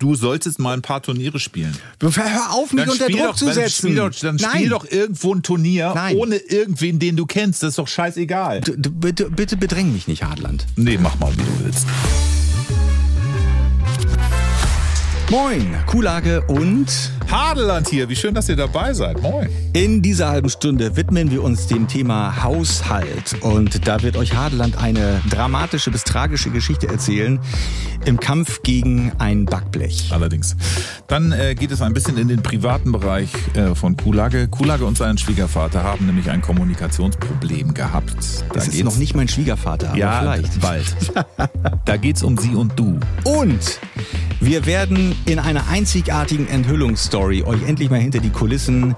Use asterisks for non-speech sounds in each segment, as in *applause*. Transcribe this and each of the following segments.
du solltest mal ein paar Turniere spielen. Hör auf, mich dann unter Druck doch, zu setzen. Dann spiel, doch, dann spiel doch irgendwo ein Turnier Nein. ohne irgendwen, den du kennst. Das ist doch scheißegal. D bitte, bitte bedräng mich nicht, Hartland. Nee, mach mal, wie du willst. Moin, Kuhlage und Hadeland hier. Wie schön, dass ihr dabei seid. Moin. In dieser halben Stunde widmen wir uns dem Thema Haushalt. Und da wird euch Hadeland eine dramatische bis tragische Geschichte erzählen im Kampf gegen ein Backblech. Allerdings. Dann äh, geht es ein bisschen in den privaten Bereich äh, von Kuhlage. Kuhlage und sein Schwiegervater haben nämlich ein Kommunikationsproblem gehabt. Da das ist noch nicht mein Schwiegervater, aber ja, vielleicht. bald. *laughs* da geht es um sie und du. Und wir werden in einer einzigartigen Enthüllungsstory euch endlich mal hinter die Kulissen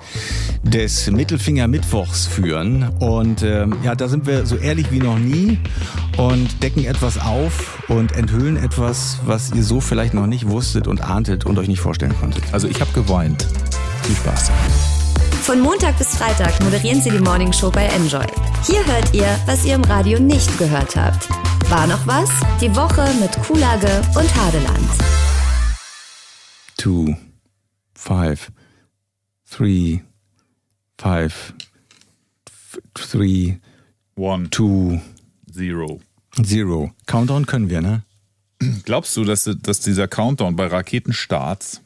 des Mittelfinger-Mittwochs führen. Und äh, ja, da sind wir so ehrlich wie noch nie und decken etwas auf und enthüllen etwas, was ihr so vielleicht noch nicht wusstet und ahntet und euch nicht vorstellen konntet. Also ich habe geweint. Viel Spaß. Von Montag bis Freitag moderieren Sie die Morning Show bei Enjoy. Hier hört ihr, was ihr im Radio nicht gehört habt. War noch was? Die Woche mit Kulage und Hadeland two, five, three, five, three, one, two, zero. Zero. Countdown können wir, ne? Glaubst du, dass, dass dieser Countdown bei Raketenstarts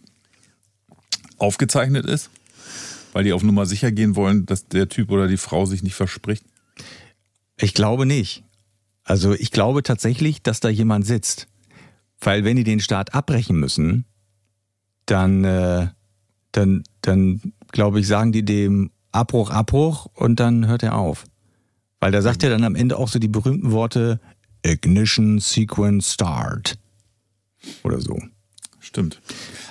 aufgezeichnet ist? Weil die auf Nummer sicher gehen wollen, dass der Typ oder die Frau sich nicht verspricht? Ich glaube nicht. Also ich glaube tatsächlich, dass da jemand sitzt. Weil wenn die den Start abbrechen müssen, dann, äh, dann, dann glaube ich, sagen die dem Abbruch, Abbruch und dann hört er auf. Weil da sagt er dann am Ende auch so die berühmten Worte Ignition Sequence Start oder so. Stimmt.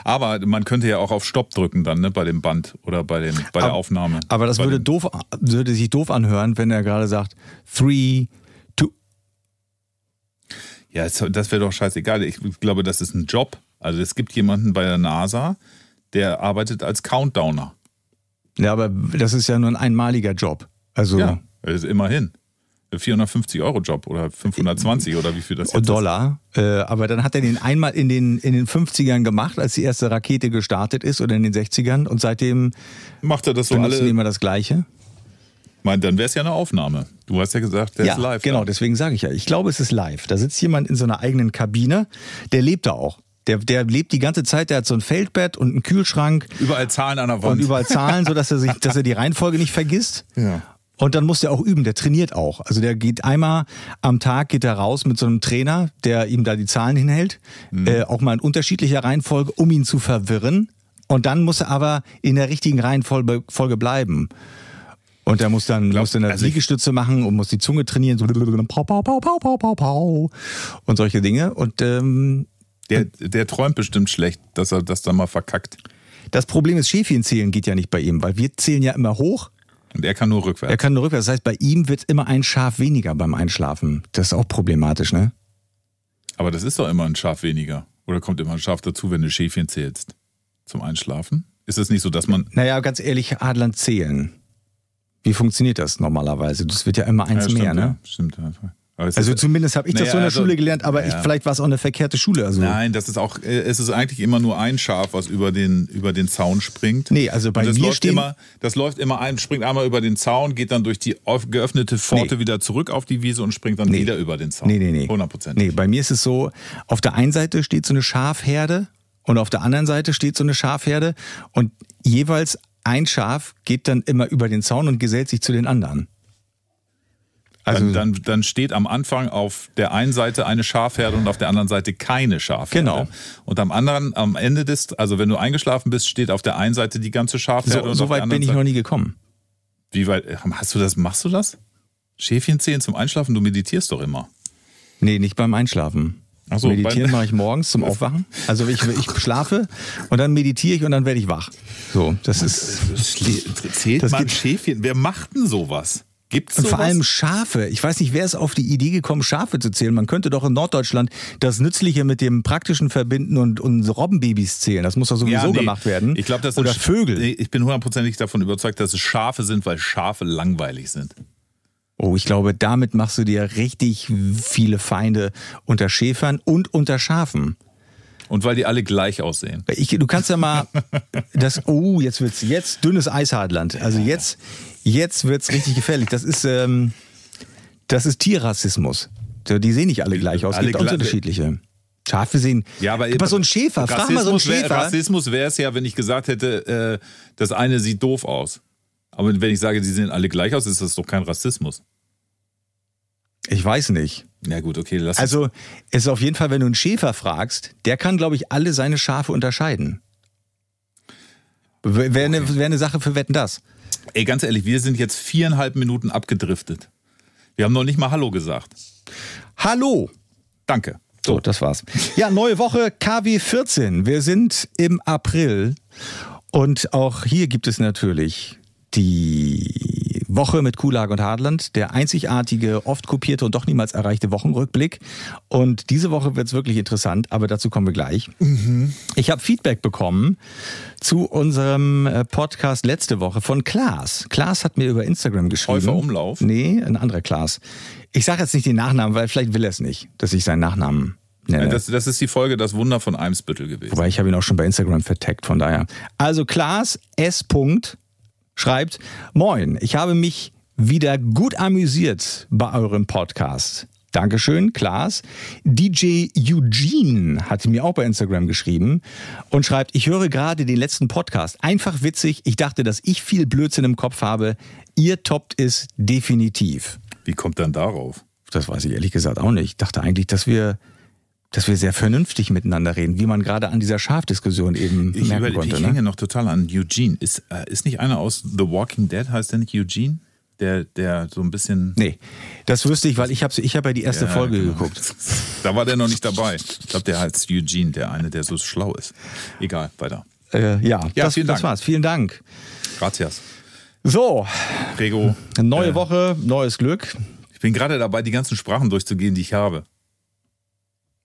Aber man könnte ja auch auf Stopp drücken dann ne, bei dem Band oder bei, dem, bei der aber, Aufnahme. Aber das würde, doof, würde sich doof anhören, wenn er gerade sagt, three, two. Ja, das wäre doch scheißegal. Ich glaube, das ist ein Job also es gibt jemanden bei der NASA, der arbeitet als Countdowner. Ja, aber das ist ja nur ein einmaliger Job. Also ja, ist immerhin. 450 Euro Job oder 520 oder wie viel das jetzt Dollar. Ist. Äh, aber dann hat er den einmal in den, in den 50ern gemacht, als die erste Rakete gestartet ist oder in den 60ern und seitdem macht er das so alle immer das Gleiche. Meint, dann wäre es ja eine Aufnahme. Du hast ja gesagt, der ja, ist live. Genau, da. deswegen sage ich ja. Ich glaube, es ist live. Da sitzt jemand in so eigenen Kabine, der lebt da auch. Der, der lebt die ganze Zeit, der hat so ein Feldbett und einen Kühlschrank. Überall Zahlen an der Wand. Und überall Zahlen, sodass er sich, dass er die Reihenfolge nicht vergisst. Ja. Und dann muss der auch üben, der trainiert auch. Also der geht einmal am Tag, geht er raus mit so einem Trainer, der ihm da die Zahlen hinhält, mhm. äh, auch mal in unterschiedlicher Reihenfolge, um ihn zu verwirren. Und dann muss er aber in der richtigen Reihenfolge Folge bleiben. Und er muss dann, glaub, muss dann eine also Liegestütze machen und muss die Zunge trainieren, so pow, pow, pow, pow, pow, pow, pow, und solche Dinge. Und ähm, der, der träumt bestimmt schlecht, dass er das dann mal verkackt. Das Problem ist, Schäfchen zählen geht ja nicht bei ihm, weil wir zählen ja immer hoch. Und er kann nur rückwärts. Er kann nur rückwärts. Das heißt, bei ihm wird immer ein Schaf weniger beim Einschlafen. Das ist auch problematisch, ne? Aber das ist doch immer ein Schaf weniger. Oder kommt immer ein Schaf dazu, wenn du Schäfchen zählst? Zum Einschlafen? Ist es nicht so, dass man. Naja, ganz ehrlich, Adlern zählen. Wie funktioniert das normalerweise? Das wird ja immer eins ja, stimmt, mehr, ne? Ja, stimmt. stimmt. Also, also zumindest habe ich naja, das so in der also, Schule gelernt, aber naja. ich, vielleicht war es auch eine verkehrte Schule. Also. Nein, das ist auch, äh, es ist eigentlich immer nur ein Schaf, was über den, über den Zaun springt. Nee, also bei das mir läuft immer, Das läuft immer ein, springt einmal über den Zaun, geht dann durch die geöffnete Pforte nee. wieder zurück auf die Wiese und springt dann nee. wieder über den Zaun. Nee, nee, nee. 100%. Nee, bei mir ist es so, auf der einen Seite steht so eine Schafherde und auf der anderen Seite steht so eine Schafherde und jeweils ein Schaf geht dann immer über den Zaun und gesellt sich zu den anderen. Also dann, dann, dann, steht am Anfang auf der einen Seite eine Schafherde und auf der anderen Seite keine Schafherde. Genau. Und am anderen, am Ende des, also wenn du eingeschlafen bist, steht auf der einen Seite die ganze Schafherde. So, und so weit bin ich Seite. noch nie gekommen. Wie weit, ähm, hast du das, machst du das? Schäfchen zählen zum Einschlafen, du meditierst doch immer. Nee, nicht beim Einschlafen. Ach so, Meditieren mache ich morgens zum *laughs* Aufwachen. Also ich, ich schlafe und dann meditiere ich und dann werde ich wach. So, das ist. Zählt das man Schäfchen? Wer macht denn sowas? Gibt's sowas? Und vor allem Schafe. Ich weiß nicht, wer ist auf die Idee gekommen, Schafe zu zählen. Man könnte doch in Norddeutschland das Nützliche mit dem Praktischen verbinden und, und Robbenbabys zählen. Das muss doch sowieso ja, nee. gemacht werden. Ich glaub, das Oder Vögel. Ich bin hundertprozentig davon überzeugt, dass es Schafe sind, weil Schafe langweilig sind. Oh, ich glaube, damit machst du dir richtig viele Feinde unter Schäfern und unter Schafen. Und weil die alle gleich aussehen. Ich, du kannst ja mal *laughs* das. Oh, jetzt wird's jetzt dünnes Eishardland. Also jetzt, Jetzt wird es richtig gefährlich. Das ist, ähm, das ist Tierrassismus. Die sehen nicht alle gleich aus, alle gibt alle unterschiedliche. Schafe sehen. Ja, aber, Guck mal, so ein Schäfer, Rassismus frag mal so ein Schäfer. Wär, Rassismus wäre es ja, wenn ich gesagt hätte, äh, das eine sieht doof aus. Aber wenn ich sage, die sehen alle gleich aus, ist das doch kein Rassismus. Ich weiß nicht. Na ja, gut, okay, lass Also, es ist auf jeden Fall, wenn du einen Schäfer fragst, der kann, glaube ich, alle seine Schafe unterscheiden. Wäre okay. eine, wär eine Sache für Wetten das. Ey, ganz ehrlich, wir sind jetzt viereinhalb Minuten abgedriftet. Wir haben noch nicht mal Hallo gesagt. Hallo. Danke. So, das war's. Ja, neue Woche KW14. Wir sind im April. Und auch hier gibt es natürlich die Woche mit Kulag und Hadland, der einzigartige, oft kopierte und doch niemals erreichte Wochenrückblick. Und diese Woche wird es wirklich interessant, aber dazu kommen wir gleich. Mhm. Ich habe Feedback bekommen zu unserem äh, Podcast letzte Woche von Klaas. Klaas hat mir über Instagram geschrieben. Häufer Umlauf? Nee, ein anderer Klaas. Ich sage jetzt nicht den Nachnamen, weil vielleicht will er es nicht, dass ich seinen Nachnamen nenne. Äh, das, das ist die Folge Das Wunder von Eimsbüttel gewesen. Wobei ich habe ihn auch schon bei Instagram vertaggt, von daher. Also Klaas S schreibt, Moin, ich habe mich wieder gut amüsiert bei eurem Podcast. Dankeschön, Klaas. DJ Eugene hat mir auch bei Instagram geschrieben und schreibt, ich höre gerade den letzten Podcast. Einfach witzig. Ich dachte, dass ich viel Blödsinn im Kopf habe. Ihr toppt es definitiv. Wie kommt dann darauf? Das weiß ich ehrlich gesagt auch nicht. Ich dachte eigentlich, dass wir dass wir sehr vernünftig miteinander reden, wie man gerade an dieser Schafdiskussion eben ich merken überle- konnte. Ich ne? hänge noch total an Eugene. Ist, äh, ist nicht einer aus The Walking Dead, heißt der nicht Eugene? Der, der so ein bisschen. Nee, das wüsste ich, weil ich habe ich hab ja die erste ja, Folge genau. geguckt. *laughs* Da war der noch nicht dabei. Ich glaube, der heißt Eugene, der eine, der so schlau ist. Egal, weiter. Äh, ja, ja das, das war's. Vielen Dank. Gracias. So. Prego. Neue äh, Woche, neues Glück. Ich bin gerade dabei, die ganzen Sprachen durchzugehen, die ich habe.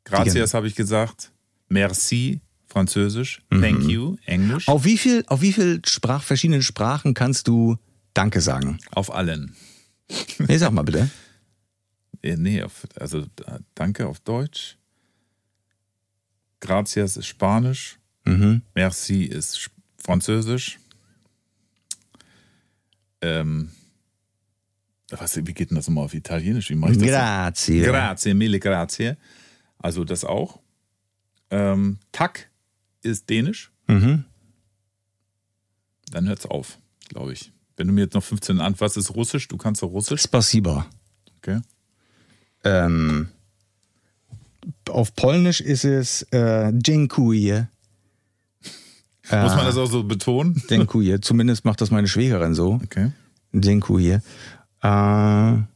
Gracias habe ich gesagt. Merci, Französisch. Mhm. Thank you, Englisch. Auf wie viel, auf wie viel Sprach, verschiedenen Sprachen kannst du Danke sagen? Auf allen. Nee, sag mal bitte. *laughs* nee, auf, also Danke auf Deutsch. Gracias ist Spanisch. Mhm. Merci ist Französisch. Ähm, was, wie geht denn das nochmal auf Italienisch? Wie mache ich das? Grazie. Grazie, mille grazie. Also das auch. Ähm, Tack ist dänisch. Mhm. Dann es auf, glaube ich. Wenn du mir jetzt noch 15 an, was ist russisch? Du kannst doch russisch. Spasiba. Okay. Ähm, auf Polnisch ist es äh, Dziękuję. *laughs* Muss man äh, das auch so betonen? Dziękuję. Zumindest macht das meine Schwägerin so. Okay. Dziękuję. Äh,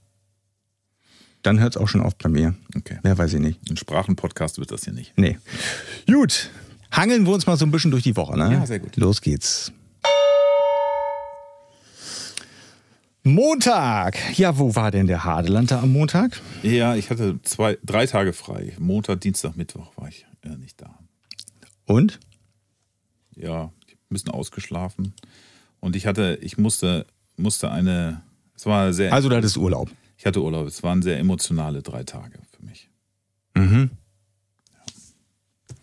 dann hört es auch schon auf bei mir. Okay. Mehr weiß ich nicht. Ein Sprachenpodcast wird das hier nicht. Nee. Gut, hangeln wir uns mal so ein bisschen durch die Woche. Ne? Ja, sehr gut. Los geht's. Montag. Ja, wo war denn der Hadeland am Montag? Ja, ich hatte zwei, drei Tage frei. Montag, Dienstag, Mittwoch war ich äh, nicht da. Und? Ja, ich ein bisschen ausgeschlafen. Und ich hatte, ich musste, musste eine. Es war sehr. Also, da hattest Urlaub ich hatte Urlaub. Es waren sehr emotionale drei Tage für mich. Mhm. Ja.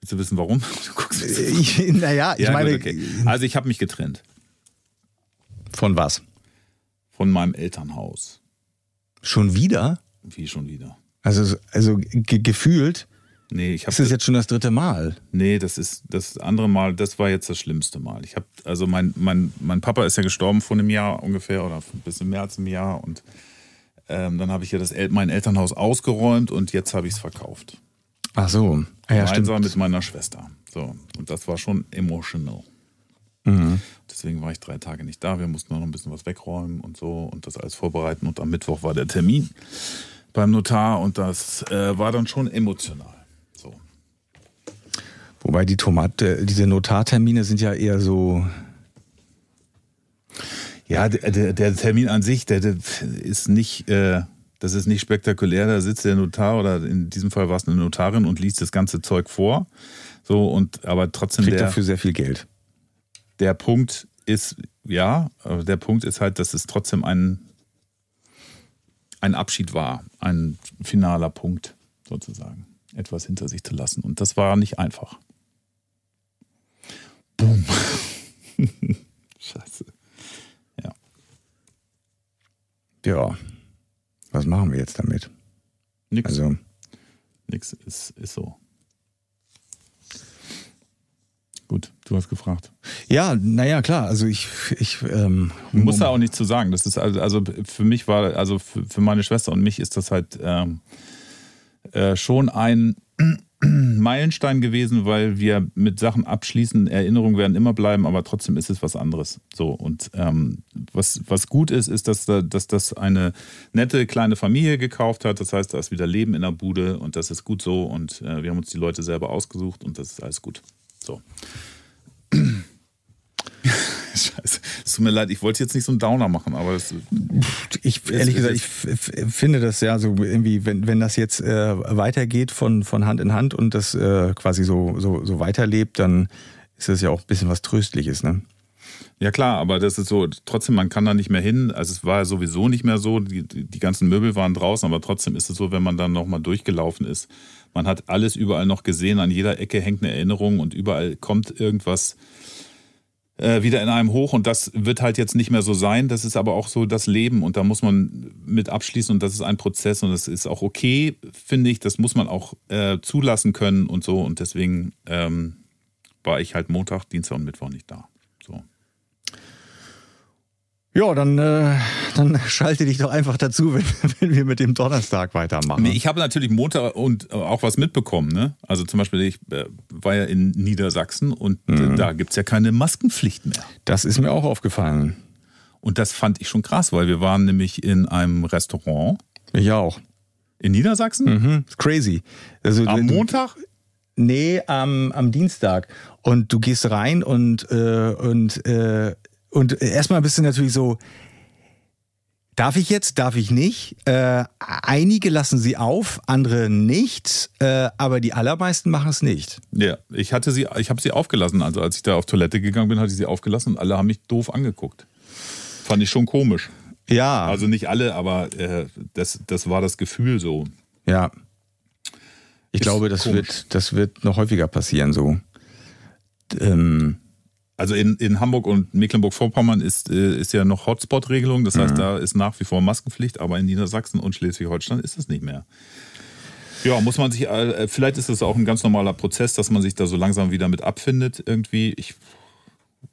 Willst du wissen, warum? *laughs* Du guckst äh, naja, ich ja, meine. Gut, okay. Äh, also, ich habe mich getrennt. Von was? Von meinem Elternhaus. Schon wieder? Wie schon wieder? Also, also ge gefühlt. Nee, ich habe. Das ist jetzt schon das dritte Mal. Nee, das ist das andere Mal, das war jetzt das schlimmste Mal. Ich habe, also mein, mein, mein Papa ist ja gestorben vor einem Jahr ungefähr oder ein bisschen mehr als einem Jahr und ähm, dann habe ich ja das El mein Elternhaus ausgeräumt und jetzt habe ich es verkauft. Ach so, ja, Gemeinsam stimmt. mit meiner Schwester. So, und das war schon emotional. Mhm. Deswegen war ich drei Tage nicht da. Wir mussten noch ein bisschen was wegräumen und so und das alles vorbereiten. Und am Mittwoch war der Termin beim Notar und das äh, war dann schon emotional. So. Wobei die Tomate, äh, diese Notartermine sind ja eher so ja, der, der Termin an sich, der, der ist nicht, äh, das ist nicht spektakulär. Da sitzt der Notar oder in diesem Fall war es eine Notarin und liest das ganze Zeug vor. So und aber trotzdem kriegt der, dafür sehr viel Geld. Der Punkt ist ja, der Punkt ist halt, dass es trotzdem ein ein Abschied war, ein finaler Punkt sozusagen, etwas hinter sich zu lassen. Und das war nicht einfach. Boom. *laughs* Scheiße. Ja. Was machen wir jetzt damit? Nix. Also. Nix ist, ist so. Gut, du hast gefragt. Ja, naja, klar. Also ich, ich ähm, muss da auch nichts zu sagen. Das ist also, also für mich war, also für, für meine Schwester und mich ist das halt ähm, äh, schon ein *clears throat* Meilenstein gewesen, weil wir mit Sachen abschließen. Erinnerungen werden immer bleiben, aber trotzdem ist es was anderes. So und ähm, was, was gut ist, ist, dass, da, dass das eine nette kleine Familie gekauft hat. Das heißt, da ist wieder Leben in der Bude und das ist gut so. Und äh, wir haben uns die Leute selber ausgesucht und das ist alles gut. So. *clears throat* Scheiße. Es tut mir leid, ich wollte jetzt nicht so einen Downer machen, aber es, ich es, ehrlich es, gesagt, ich finde das ja so irgendwie, wenn, wenn das jetzt äh, weitergeht von, von Hand in Hand und das äh, quasi so, so, so weiterlebt, dann ist das ja auch ein bisschen was Tröstliches, ne? Ja klar, aber das ist so, trotzdem, man kann da nicht mehr hin. Also es war ja sowieso nicht mehr so, die, die ganzen Möbel waren draußen, aber trotzdem ist es so, wenn man dann nochmal durchgelaufen ist. Man hat alles überall noch gesehen, an jeder Ecke hängt eine Erinnerung und überall kommt irgendwas äh, wieder in einem hoch und das wird halt jetzt nicht mehr so sein. Das ist aber auch so das Leben und da muss man mit abschließen und das ist ein Prozess und das ist auch okay, finde ich. Das muss man auch äh, zulassen können und so und deswegen ähm, war ich halt Montag, Dienstag und Mittwoch nicht da. Ja, dann, äh, dann *laughs* schalte dich doch einfach dazu, wenn, wenn wir mit dem Donnerstag weitermachen. Nee, ich habe natürlich Montag und äh, auch was mitbekommen. Ne? Also zum Beispiel, ich äh, war ja in Niedersachsen und äh, mhm. da gibt es ja keine Maskenpflicht mehr. Das ist mir auch aufgefallen. Und das fand ich schon krass, weil wir waren nämlich in einem Restaurant. Ich auch. In Niedersachsen? Mhm, crazy. Also, am Montag? Nee, am, am Dienstag. Und du gehst rein und, äh, und äh, und äh, erstmal bist du natürlich so, Darf ich jetzt, darf ich nicht? Äh, einige lassen sie auf, andere nicht, äh, aber die allermeisten machen es nicht. Ja, ich hatte sie, ich habe sie aufgelassen. Also als ich da auf Toilette gegangen bin, hatte ich sie aufgelassen und alle haben mich doof angeguckt. Fand ich schon komisch. Ja. Also nicht alle, aber äh, das, das war das Gefühl so. Ja. Ich Ist glaube, das wird, das wird noch häufiger passieren so. Ähm, also in, in Hamburg und Mecklenburg-Vorpommern ist, äh, ist ja noch Hotspot-Regelung. Das heißt, mhm. da ist nach wie vor Maskenpflicht, aber in Niedersachsen und Schleswig-Holstein ist es nicht mehr. Ja, muss man sich, äh, äh, vielleicht ist das auch ein ganz normaler Prozess, dass man sich da so langsam wieder mit abfindet irgendwie. Ich,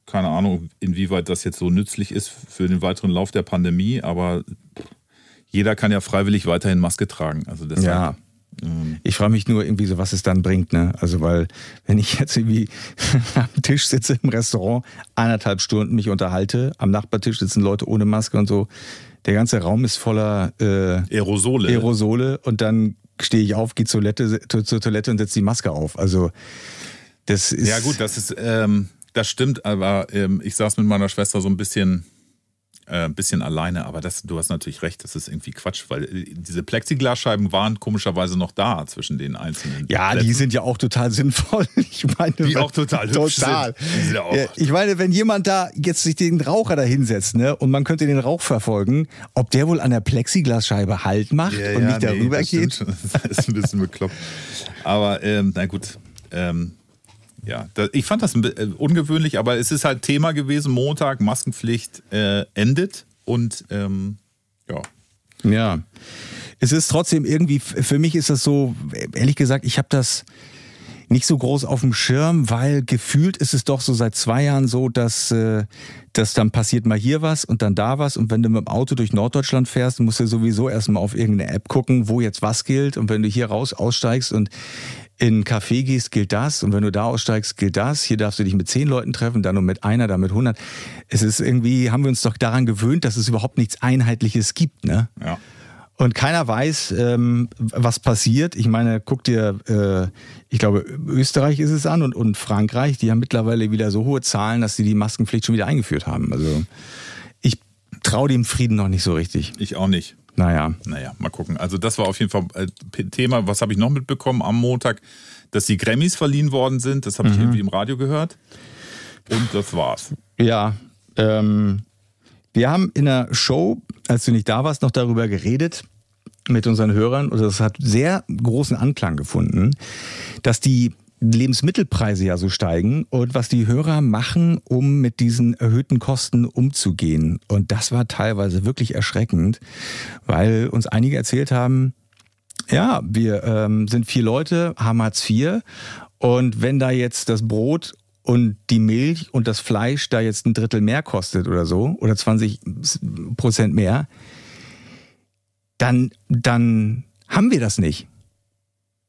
keine Ahnung, inwieweit das jetzt so nützlich ist für den weiteren Lauf der Pandemie, aber jeder kann ja freiwillig weiterhin Maske tragen. Also deshalb. Ja. Ich frage mich nur irgendwie so, was es dann bringt. Ne? Also weil, wenn ich jetzt irgendwie *laughs* am Tisch sitze im Restaurant, anderthalb Stunden mich unterhalte, am Nachbartisch sitzen Leute ohne Maske und so, der ganze Raum ist voller äh, Aerosole. Aerosole und dann stehe ich auf, gehe zur Toilette, zur Toilette und setze die Maske auf. Also das ist... Ja gut, das ist... Ähm, das stimmt, aber ähm, ich saß mit meiner Schwester so ein bisschen äh, ein bisschen alleine, aber das, du hast natürlich recht, das ist irgendwie Quatsch, weil äh, diese Plexiglasscheiben waren komischerweise noch da zwischen den einzelnen. Ja, Plätzen. die sind ja auch total sinnvoll. *laughs* Ich meine, die auch total, total. Sind. Auch ich meine, wenn jemand da jetzt sich den Raucher da hinsetzt ne, und man könnte den Rauch verfolgen, ob der wohl an der Plexiglasscheibe Halt macht ja, und ja, nicht darüber nee, geht. *laughs* Das ist ein bisschen bekloppt. Aber ähm, na gut. Ähm, ja, da, ich fand das äh, ungewöhnlich, aber es ist halt Thema gewesen. Montag, Maskenpflicht äh, endet und ähm, ja. Ja, es ist trotzdem irgendwie, für mich ist das so, ehrlich gesagt, ich habe das nicht so groß auf dem Schirm, weil gefühlt ist es doch so seit zwei Jahren so, dass, äh, dass dann passiert mal hier was und dann da was. Und wenn du mit dem Auto durch Norddeutschland fährst, musst du sowieso erstmal auf irgendeine App gucken, wo jetzt was gilt. Und wenn du hier raus aussteigst und in einen Café gehst, gilt das. Und wenn du da aussteigst, gilt das. Hier darfst du dich mit zehn Leuten treffen, dann nur mit einer, dann mit 100. Es ist irgendwie, haben wir uns doch daran gewöhnt, dass es überhaupt nichts Einheitliches gibt. Ne? Ja. Und keiner weiß, ähm, was passiert. Ich meine, guck dir, äh, ich glaube, Österreich ist es an und, und Frankreich, die haben mittlerweile wieder so hohe Zahlen, dass sie die Maskenpflicht schon wieder eingeführt haben. Also ich traue dem Frieden noch nicht so richtig. Ich auch nicht. Naja. Naja, mal gucken. Also das war auf jeden Fall äh, Thema. Was habe ich noch mitbekommen am Montag? Dass die Grammys verliehen worden sind. Das habe mhm. ich irgendwie im Radio gehört. Und das war's. Ja. Ähm, wir haben in der Show, als du nicht da warst, noch darüber geredet mit unseren Hörern. Und das hat sehr großen Anklang gefunden, dass die Lebensmittelpreise ja so steigen und was die Hörer machen, um mit diesen erhöhten Kosten umzugehen. Und das war teilweise wirklich erschreckend, weil uns einige erzählt haben, ja, wir ähm, sind vier Leute, haben Hartz IV und wenn da jetzt das Brot und die Milch und das Fleisch da jetzt ein Drittel mehr kostet oder so oder 20 Prozent mehr, dann, dann haben wir das nicht.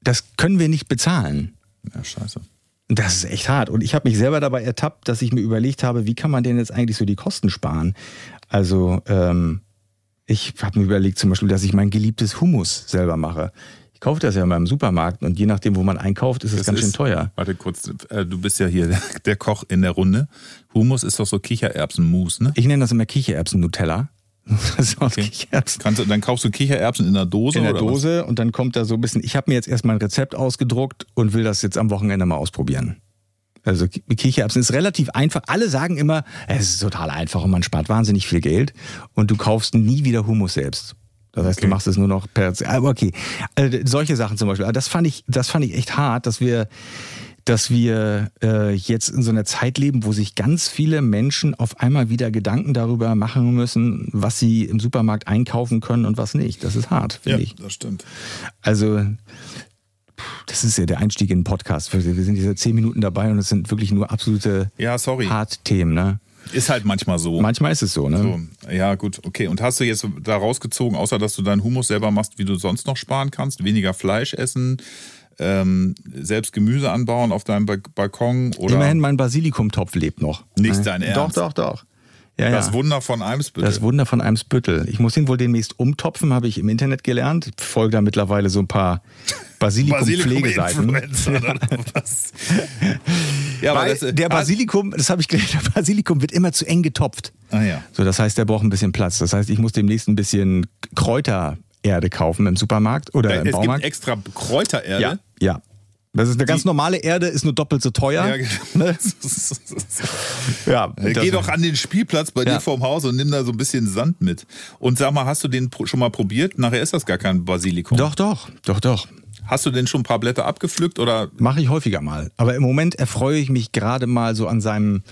Das können wir nicht bezahlen. Ja, scheiße. Das ist echt hart. Und ich habe mich selber dabei ertappt, dass ich mir überlegt habe, wie kann man denn jetzt eigentlich so die Kosten sparen? Also, ähm, ich habe mir überlegt zum Beispiel, dass ich mein geliebtes Hummus selber mache. Ich kaufe das ja in meinem Supermarkt und je nachdem, wo man einkauft, ist es ganz ist, schön teuer. Warte kurz, äh, du bist ja hier *laughs* der Koch in der Runde. Hummus ist doch so Kichererbsenmus, ne? Ich nenne das immer Kichererbsen-Nutella. *laughs* Okay. Kannst, dann kaufst du Kichererbsen in der Dose? In der Dose was? und dann kommt da so ein bisschen, ich habe mir jetzt erstmal ein Rezept ausgedruckt und will das jetzt am Wochenende mal ausprobieren. Also Kichererbsen ist relativ einfach. Alle sagen immer, es ist total einfach und man spart wahnsinnig viel Geld und du kaufst nie wieder Humus selbst. Das heißt, okay. du machst es nur noch per. Aber okay, also solche Sachen zum Beispiel. Das fand ich, das fand ich echt hart, dass wir dass wir äh, jetzt in so einer Zeit leben, wo sich ganz viele Menschen auf einmal wieder Gedanken darüber machen müssen, was sie im Supermarkt einkaufen können und was nicht. Das ist hart, finde ja, ich. Ja, das stimmt. Also das ist ja der Einstieg in den Podcast. Wir sind diese zehn Minuten dabei und es sind wirklich nur absolute ja, Hart-Themen. Ne? Ist halt manchmal so. Manchmal ist es so, ne? So. Ja, gut, okay. Und hast du jetzt da rausgezogen, außer dass du deinen Humus selber machst, wie du sonst noch sparen kannst? Weniger Fleisch essen, ähm, selbst Gemüse anbauen auf deinem Balkon oder. Immerhin mein Basilikumtopf lebt noch. Nicht dein Ernst. Doch, doch, doch. Ja, das ja. Wunder von Eimsbüttel. Das Wunder von Eimsbüttel. Ich muss ihn wohl demnächst umtopfen, habe ich im Internet gelernt. Ich folge da mittlerweile so ein paar *laughs* Basilikum-Pflegeseiten. Basilikum *laughs* ja, Weil das, äh, der ah. Basilikum, das habe ich gelernt, der Basilikum wird immer zu eng getopft. Ah, ja. So, das heißt, der braucht ein bisschen Platz. Das heißt, ich muss demnächst ein bisschen Kräuter Erde kaufen im Supermarkt oder ja, äh, im Baumarkt. Es gibt extra Kräutererde. Ja, ja. Das ist eine ganz normale Erde, ist nur doppelt so teuer. Ja, *laughs* genau. Ne? *laughs* ja, äh, Geh doch an den Spielplatz bei ja. dir vorm Haus und nimm da so ein bisschen Sand mit. Und sag mal, hast du den schon mal probiert? Nachher ist das gar kein Basilikum. Doch, doch, doch, doch. Hast du denn schon ein paar Blätter abgepflückt oder? Mache ich häufiger mal. Aber im Moment erfreue ich mich gerade mal so an seinem,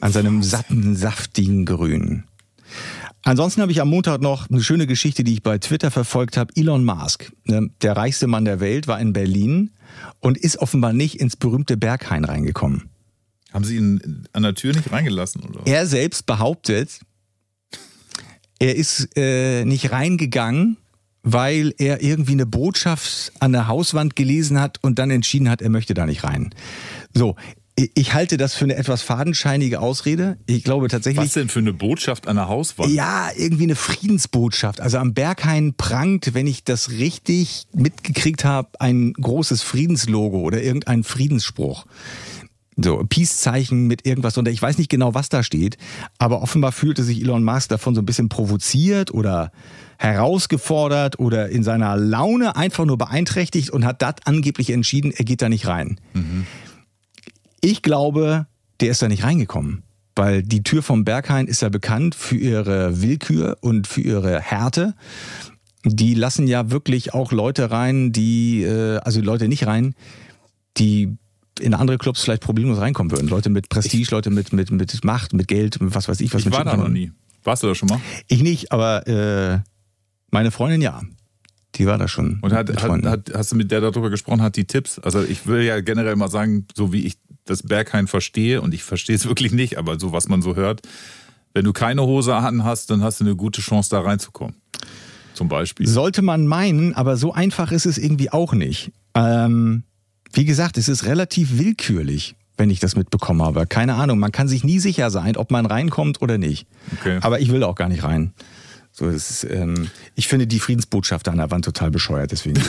an seinem satten, saftigen Grün. Ansonsten habe ich am Montag noch eine schöne Geschichte, die ich bei Twitter verfolgt habe. Elon Musk, ne, der reichste Mann der Welt, war in Berlin und ist offenbar nicht ins berühmte Berghain reingekommen. Haben Sie ihn an der Tür nicht reingelassen? Oder? Er selbst behauptet, er ist äh, nicht reingegangen, weil er irgendwie eine Botschaft an der Hauswand gelesen hat und dann entschieden hat, er möchte da nicht rein. So, ich halte das für eine etwas fadenscheinige Ausrede. Ich glaube tatsächlich. Was denn für eine Botschaft an der Hauswand? Ja, irgendwie eine Friedensbotschaft. Also am Berghain prangt, wenn ich das richtig mitgekriegt habe, ein großes Friedenslogo oder irgendein Friedensspruch. So, Peace-Zeichen mit irgendwas drunter. Ich weiß nicht genau, was da steht, aber offenbar fühlte sich Elon Musk davon so ein bisschen provoziert oder herausgefordert oder in seiner Laune einfach nur beeinträchtigt und hat das angeblich entschieden, er geht da nicht rein. Mhm. Ich glaube, der ist da nicht reingekommen. Weil die Tür vom Berghain ist ja bekannt für ihre Willkür und für ihre Härte. Die lassen ja wirklich auch Leute rein, die, äh, also Leute nicht rein, die in andere Clubs vielleicht problemlos reinkommen würden. Leute mit Prestige, ich, Leute mit, mit, mit Macht, mit Geld, mit was weiß ich, was Ich war da noch nie. Warst du da schon mal? Ich nicht, aber äh, meine Freundin ja. Die war da schon. Und hat, hat, hat, hast du mit der darüber gesprochen, hat die Tipps? Also ich will ja generell mal sagen, so wie ich das Berghain verstehe, und ich verstehe es wirklich nicht, aber so, was man so hört, wenn du keine Hose an hast, dann hast du eine gute Chance, da reinzukommen. Zum Beispiel. Sollte man meinen, aber so einfach ist es irgendwie auch nicht. Ähm, wie gesagt, es ist relativ willkürlich, wenn ich das mitbekommen habe. Keine Ahnung, man kann sich nie sicher sein, ob man reinkommt oder nicht. Okay. Aber ich will auch gar nicht rein. So, ist, ähm, ich finde die Friedensbotschaft an der Wand total bescheuert, deswegen.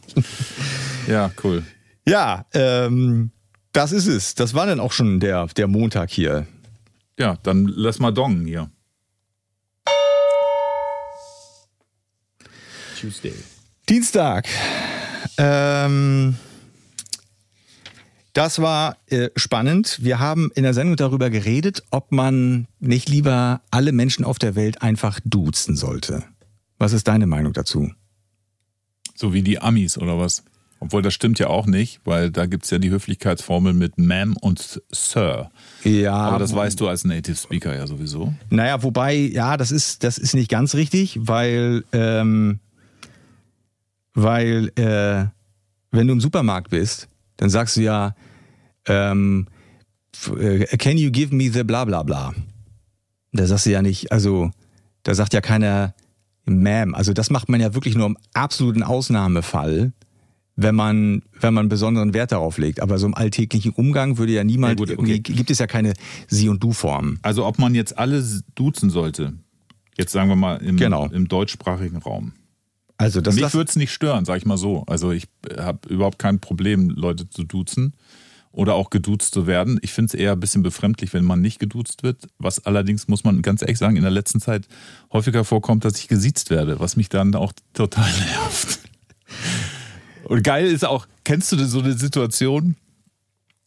*laughs* ja, cool. Ja, ähm, das ist es. Das war dann auch schon der, der Montag hier. Ja, dann lass mal dongen hier. Tuesday. Dienstag. Ähm, das war äh, spannend. Wir haben in der Sendung darüber geredet, ob man nicht lieber alle Menschen auf der Welt einfach duzen sollte. Was ist deine Meinung dazu? So wie die Amis oder was? Obwohl, das stimmt ja auch nicht, weil da gibt es ja die Höflichkeitsformel mit Ma'am und Sir. Ja. Aber das weißt du als Native Speaker ja sowieso. Naja, wobei, ja, das ist, das ist nicht ganz richtig, weil, ähm, weil, äh, wenn du im Supermarkt bist, dann sagst du ja, ähm, äh, can you give me the bla bla bla? Da sagst du ja nicht, also, da sagt ja keiner, Ma'am. Also, das macht man ja wirklich nur im absoluten Ausnahmefall wenn man, wenn man besonderen Wert darauf legt. Aber so im alltäglichen Umgang würde ja niemand, ja, gut, okay. gibt es ja keine Sie- und Du-Form. Also ob man jetzt alle duzen sollte, jetzt sagen wir mal im, genau. im deutschsprachigen Raum. Also das Mich würde es nicht stören, sag ich mal so. Also ich äh, habe überhaupt kein Problem, Leute zu duzen oder auch geduzt zu werden. Ich finde es eher ein bisschen befremdlich, wenn man nicht geduzt wird. Was allerdings, muss man ganz ehrlich sagen, in der letzten Zeit häufiger vorkommt, dass ich gesiezt werde, was mich dann auch total *laughs* nervt. Und geil ist auch, kennst du so eine Situation,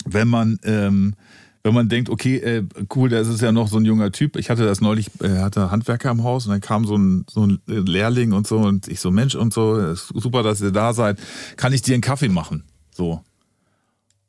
wenn man, ähm, wenn man denkt, okay, äh, cool, da ist es ja noch so ein junger Typ. Ich hatte das neulich, äh, hatte Handwerker im Haus und dann kam so ein, so ein Lehrling und so und ich so, Mensch und so, super, dass ihr da seid. Kann ich dir einen Kaffee machen? So.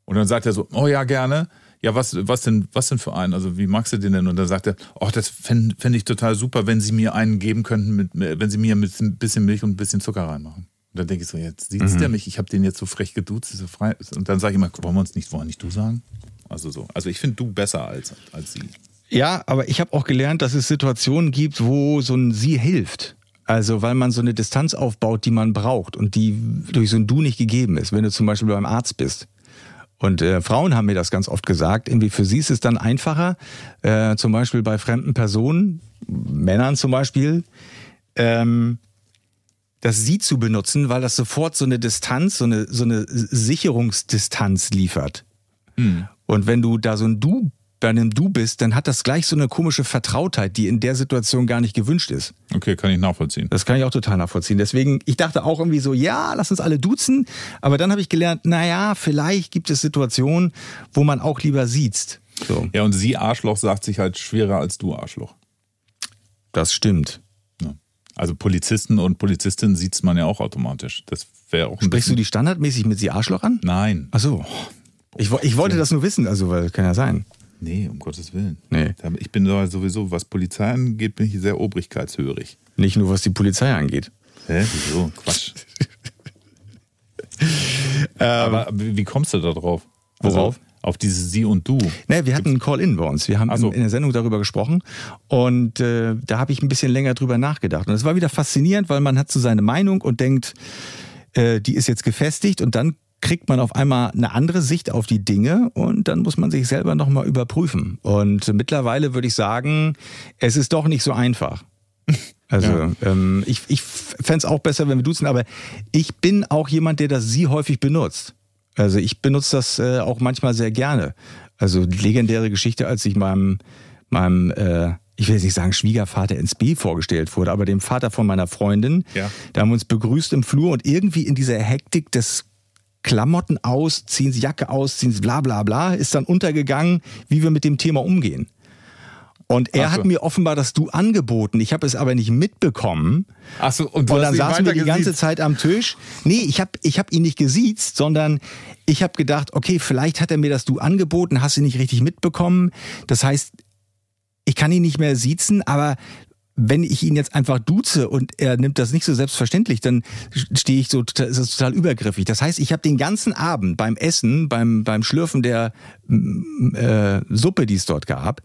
Und dann sagt er so, oh ja, gerne. Ja, was, was, denn, was denn für einen? Also, wie magst du den denn? Und dann sagt er, oh, das fände fänd ich total super, wenn sie mir einen geben könnten, mit, wenn sie mir ein bisschen Milch und ein bisschen Zucker reinmachen. Und dann denke ich so, jetzt sieht mhm. der mich, ich habe den jetzt so frech geduzt, so frei. Und dann sage ich immer, wollen wir uns nicht, wollen nicht du sagen? Also so. Also ich finde du besser als, als sie. Ja, aber ich habe auch gelernt, dass es Situationen gibt, wo so ein sie hilft. Also, weil man so eine Distanz aufbaut, die man braucht und die durch so ein Du nicht gegeben ist, wenn du zum Beispiel beim Arzt bist. Und äh, Frauen haben mir das ganz oft gesagt. Irgendwie für sie ist es dann einfacher, äh, zum Beispiel bei fremden Personen, Männern zum Beispiel, ähm, das Sie zu benutzen, weil das sofort so eine Distanz, so eine, so eine Sicherungsdistanz liefert. Mhm. Und wenn du da so ein Du bei einem Du bist, dann hat das gleich so eine komische Vertrautheit, die in der Situation gar nicht gewünscht ist. Okay, kann ich nachvollziehen. Das kann ich auch total nachvollziehen. Deswegen, ich dachte auch irgendwie so, ja, lass uns alle duzen. Aber dann habe ich gelernt, naja, vielleicht gibt es Situationen, wo man auch lieber sieht. So. Ja, und sie Arschloch sagt sich halt schwerer als du Arschloch. Das stimmt. Also Polizisten und Polizistinnen sieht man ja auch automatisch. Das wäre auch. Sprichst du die standardmäßig mit sie Arschloch an? Nein. Ach so. Ich, ich wollte das nur wissen, also weil kann ja sein. Nee, um Gottes Willen. Nee. Ich bin sowieso, was Polizei angeht, bin ich sehr obrigkeitshörig. Nicht nur, was die Polizei angeht. Hä? Wieso? Quatsch. *laughs* Aber ähm. wie kommst du da drauf? Worauf? Also, auf dieses Sie und Du. Nee, wir hatten einen Call-In bei uns. Wir haben so. in der Sendung darüber gesprochen und äh, da habe ich ein bisschen länger drüber nachgedacht. Und es war wieder faszinierend, weil man hat so seine Meinung und denkt, äh, die ist jetzt gefestigt und dann kriegt man auf einmal eine andere Sicht auf die Dinge und dann muss man sich selber nochmal überprüfen. Und mittlerweile würde ich sagen, es ist doch nicht so einfach. *laughs* Also ja. ähm, ich, ich fände es auch besser, wenn wir duzen, aber ich bin auch jemand, der das Sie häufig benutzt. Also ich benutze das äh, auch manchmal sehr gerne. Also legendäre Geschichte, als ich meinem, meinem äh, ich will jetzt nicht sagen Schwiegervater ins B vorgestellt wurde, aber dem Vater von meiner Freundin. Ja. Da haben wir uns begrüßt im Flur und irgendwie in dieser Hektik des Klamotten aus, ziehen sie Jacke aus, ziehen sie bla bla bla, ist dann untergegangen, wie wir mit dem Thema umgehen. Und er so. hat mir offenbar das Du angeboten. Ich habe es aber nicht mitbekommen. Ach so, und, du und dann saßen wir die ganze Zeit am Tisch. Nee, ich habe ich hab ihn nicht gesiezt, sondern ich habe gedacht, okay, vielleicht hat er mir das Du angeboten, hast ihn nicht richtig mitbekommen. Das heißt, ich kann ihn nicht mehr siezen, aber wenn ich ihn jetzt einfach duze und er nimmt das nicht so selbstverständlich, dann stehe ich so, ist das total übergriffig. Das heißt, ich habe den ganzen Abend beim Essen, beim, beim Schlürfen der äh, Suppe, die es dort gab,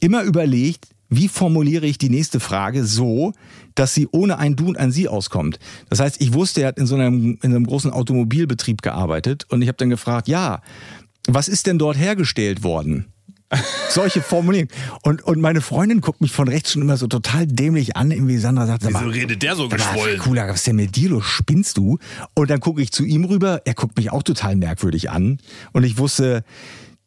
immer überlegt, wie formuliere ich die nächste Frage so, dass sie ohne ein Du und ein Sie auskommt. Das heißt, ich wusste, er hat in so einem, in einem großen Automobilbetrieb gearbeitet und ich habe dann gefragt, ja, was ist denn dort hergestellt worden? Solche Formulierungen. Und, und meine Freundin guckt mich von rechts schon immer so total dämlich an. wie Sandra sagt, Wieso sag mal, wieso redet der so geschwollen? Cooler, was ist denn mit dir los? Spinnst du? Und dann gucke ich zu ihm rüber. Er guckt mich auch total merkwürdig an. Und ich wusste,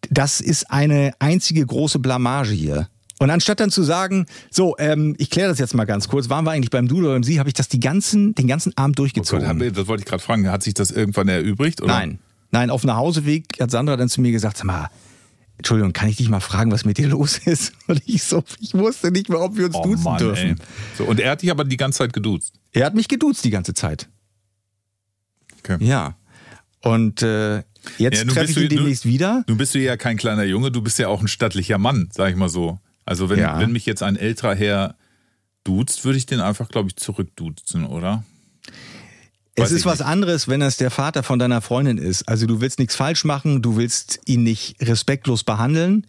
das ist eine einzige große Blamage hier. Und anstatt dann zu sagen, so, ähm, ich kläre das jetzt mal ganz kurz, waren wir eigentlich beim Du oder beim Sie, habe ich das die ganzen, den ganzen Abend durchgezogen. Oh Gott, das wollte ich gerade fragen, hat sich das irgendwann erübrigt? Oder? Nein, nein, auf dem Hauseweg hat Sandra dann zu mir gesagt, sag mal, Entschuldigung, kann ich dich mal fragen, was mit dir los ist? *laughs* Und ich so, ich wusste nicht mehr, ob wir uns oh duzen Mann, dürfen. Ey. So, und er hat dich aber die ganze Zeit geduzt. Er hat mich geduzt die ganze Zeit. Okay. Ja. Und äh, Jetzt ja, treffe ich ihn du, demnächst wieder. Nun bist du ja kein kleiner Junge, du bist ja auch ein stattlicher Mann, sag ich mal so. Also wenn, ja. wenn mich jetzt ein älterer Herr duzt, würde ich den einfach, glaube ich, zurückduzen, oder? Weiß es ist was anderes, wenn das der Vater von deiner Freundin ist. Also du willst nichts falsch machen, du willst ihn nicht respektlos behandeln.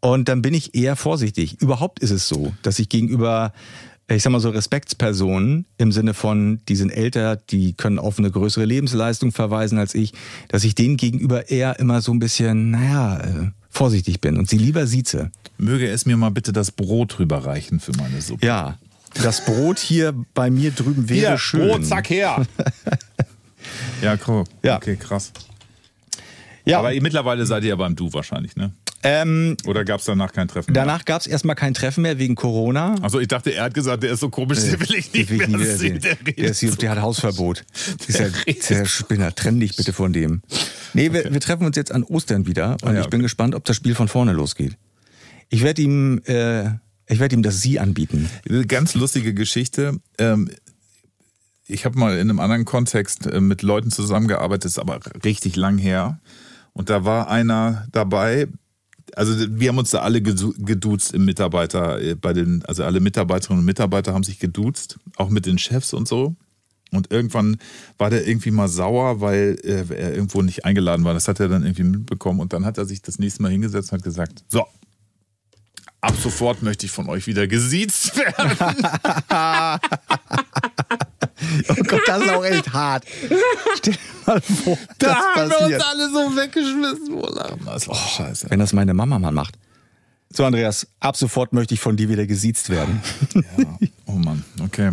Und dann bin ich eher vorsichtig. Überhaupt ist es so, dass ich gegenüber äh, ich sag mal so, Respektspersonen im Sinne von, die sind älter, die können auf eine größere Lebensleistung verweisen als ich, dass ich denen gegenüber eher immer so ein bisschen, naja, äh, vorsichtig bin und sie lieber sieze. Möge es mir mal bitte das Brot rüberreichen für meine Suppe. Ja, das Brot hier bei mir drüben wäre hier, schön. Brot, zack her! *laughs* ja, cool. Ja. Okay, krass. Ja. Aber ihr, mittlerweile seid ihr ja beim Du wahrscheinlich, ne? Ähm, Oder gab es danach kein Treffen mehr? Danach gab es erstmal kein Treffen mehr wegen Corona. Also ich dachte, er hat gesagt, der ist so komisch, äh, den will ich nicht mehr sehen. sehen. Der, der, ist, so der hat Hausverbot. Der, ist ja, der Spinner, trenn dich bitte von dem. Nee, okay. wir, wir, treffen uns jetzt an Ostern wieder und ah, ja, ich bin okay. gespannt, ob das Spiel von vorne losgeht. Ich werde ihm, äh, ich ihm das Sie anbieten. Eine Ganz lustige Geschichte. Ähm, ich habe mal in einem anderen Kontext äh, mit Leuten zusammengearbeitet, ist aber richtig lang her. Und da war einer dabei, also wir haben uns da alle geduzt im Mitarbeiter, äh, bei den, also alle Mitarbeiterinnen und Mitarbeiter haben sich geduzt, auch mit den Chefs und so. Und irgendwann war der irgendwie mal sauer, weil äh, er irgendwo nicht eingeladen war. Das hat er dann irgendwie mitbekommen. Und dann hat er sich das nächste Mal hingesetzt und hat gesagt: So, ab sofort möchte ich von euch wieder gesiezt werden. *laughs* *laughs* Oh Gott, das ist auch echt hart. Stell dir mal vor, *laughs* da das haben passiert. wir uns alle so weggeschmissen. Oh, scheiße. Wenn das meine Mama mal macht. So, Andreas, ab sofort möchte ich von dir wieder gesiezt werden. *laughs* Ja. Oh Mann, okay.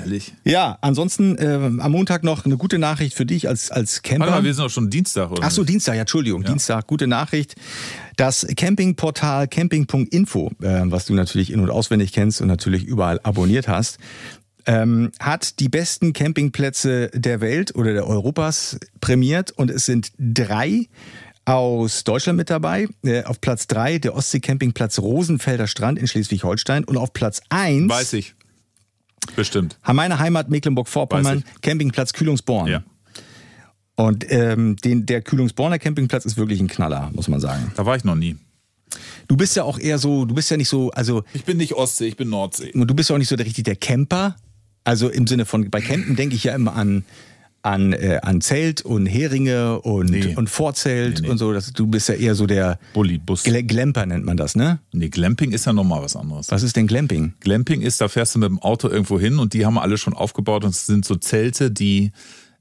Ehrlich. Ja, ansonsten äh, am Montag noch eine gute Nachricht für dich als, als Camper. Warte mal, wir sind auch schon Dienstag, oder? Ach so, Dienstag, ja, Entschuldigung, ja. Dienstag, gute Nachricht. Das Campingportal camping.info, äh, was du natürlich in- und auswendig kennst und natürlich überall abonniert hast, ähm, hat die besten Campingplätze der Welt oder der Europas prämiert und es sind drei aus Deutschland mit dabei. Äh, auf Platz drei der Ostsee-Campingplatz Rosenfelder Strand in Schleswig-Holstein und auf Platz eins Weiß ich. Bestimmt. Meine Heimat Mecklenburg-Vorpommern, Campingplatz Kühlungsborn. Ja. Und ähm, den, der Kühlungsborner Campingplatz ist wirklich ein Knaller, muss man sagen. Da war ich noch nie. Du bist ja auch eher so, du bist ja nicht so, also. Ich bin nicht Ostsee, ich bin Nordsee. Und du bist auch nicht so der, richtig der Camper. Also im Sinne von, bei Campen denke ich ja immer an, an, äh, an Zelt und Heringe und, nee. und Vorzelt nee, nee. und so. Das, du bist ja eher so der Bullybus. Gl Glamper nennt man das, ne? Nee, Glamping ist ja nochmal was anderes. Was ist denn Glamping? Glamping ist, da fährst du mit dem Auto irgendwo hin und die haben alle schon aufgebaut und es sind so Zelte, die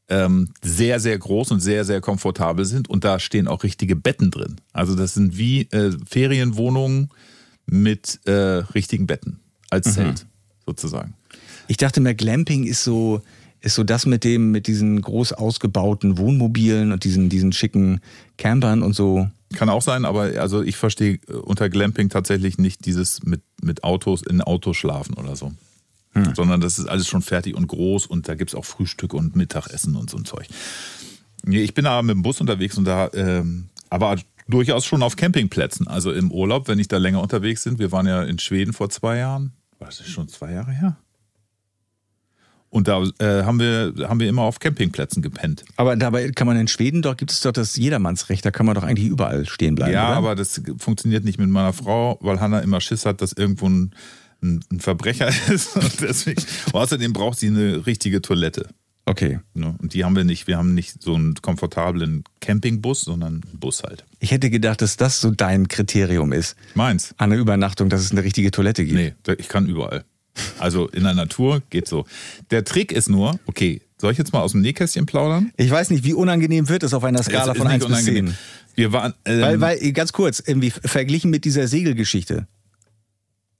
ähm, sehr, sehr groß und sehr, sehr komfortabel sind und da stehen auch richtige Betten drin. Also das sind wie äh, Ferienwohnungen mit äh, richtigen Betten als mhm. Zelt mhm. sozusagen. Ich dachte mir, Glamping ist so, ist so das mit dem, mit diesen groß ausgebauten Wohnmobilen und diesen, diesen schicken Campern und so. Kann auch sein, aber also ich verstehe äh, unter Glamping tatsächlich nicht dieses mit, mit Autos in Autos schlafen oder so. Hm. Sondern das ist alles schon fertig und groß und da gibt es auch Frühstück und Mittagessen und so ein Zeug. ich bin da mit dem Bus unterwegs und da, ähm, aber durchaus schon auf Campingplätzen. Also im Urlaub, wenn ich da länger unterwegs bin. Wir waren ja in Schweden vor zwei Jahren. War das schon zwei Jahre her? Und da äh, haben, wir, haben wir immer auf Campingplätzen gepennt. Aber dabei kann man in Schweden dort gibt es doch das Jedermannsrecht, da kann man doch eigentlich überall stehen bleiben. Ja, oder? aber das funktioniert nicht mit meiner Frau, weil Hanna immer Schiss hat, dass irgendwo ein, ein Verbrecher *laughs* ist. Und deswegen, außerdem braucht sie eine richtige Toilette. Okay. Ne? Und die haben wir nicht. Wir haben nicht so einen komfortablen Campingbus, sondern einen Bus halt. Ich hätte gedacht, dass das so dein Kriterium ist. Meins. An der Übernachtung, dass es eine richtige Toilette gibt. Nee, ich kann überall. Also in der Natur geht so. Der Trick ist nur, okay, soll ich jetzt mal aus dem Nähkästchen plaudern? Ich weiß nicht, wie unangenehm wird es auf einer Skala von 1 bis 10? Wir waren, ähm, weil, weil, ganz kurz, irgendwie verglichen mit dieser Segelgeschichte.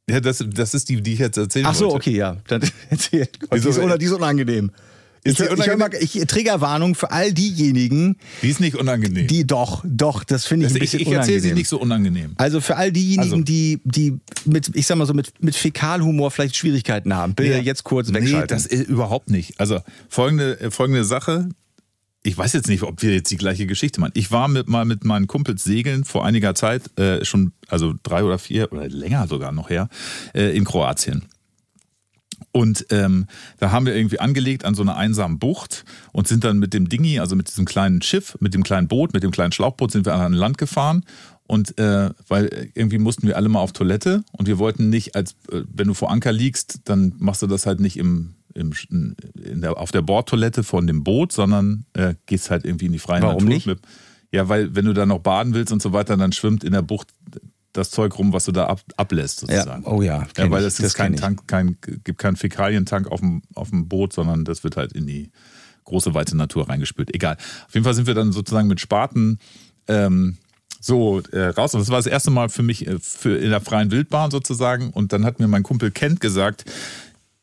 Ja, das, das ist die, die ich jetzt erzählen Ach so, wollte. okay, ja. Dann *laughs* erzähl. Die ist, die ist unangenehm. Ist ich, ich, mal, ich, Triggerwarnung für all diejenigen. Die ist nicht unangenehm. Die doch, doch, das finde ich das ein also bisschen ich, ich unangenehm. Ich erzähle sie nicht so unangenehm. Also für all diejenigen, also. die, die mit, ich sag mal so, mit, mit Fäkalhumor vielleicht Schwierigkeiten haben, bitte nee, jetzt kurz wegschalten. Nee, das ist überhaupt nicht. Also folgende, äh, folgende Sache. Ich weiß jetzt nicht, ob wir jetzt die gleiche Geschichte machen. Ich war mit, mal mit meinen Kumpels segeln vor einiger Zeit, äh, schon also drei oder vier oder länger sogar noch her, äh, in Kroatien. Und ähm, da haben wir irgendwie angelegt an so einer einsamen Bucht und sind dann mit dem Dingi, also mit diesem kleinen Schiff, mit dem kleinen Boot, mit dem kleinen Schlauchboot, sind wir an Land gefahren. Und äh, weil irgendwie mussten wir alle mal auf Toilette und wir wollten nicht, als äh, wenn du vor Anker liegst, dann machst du das halt nicht im, im, der, auf der Bordtoilette von dem Boot, sondern äh, gehst halt irgendwie in die freie Warum Natur. Nicht? ja, weil wenn du da noch baden willst und so weiter, dann schwimmt in der Bucht das Zeug rum, was du da ab, ablässt, sozusagen. Ja. Oh ja. ja weil es ist kein Tank, kein, gibt keinen Fäkalientank auf dem, auf dem Boot, sondern das wird halt in die große, weite Natur reingespült. Egal. Auf jeden Fall sind wir dann sozusagen mit Spaten ähm, so äh, raus. Und das war das erste Mal für mich äh, für in der freien Wildbahn sozusagen. Und dann hat mir mein Kumpel Kent gesagt: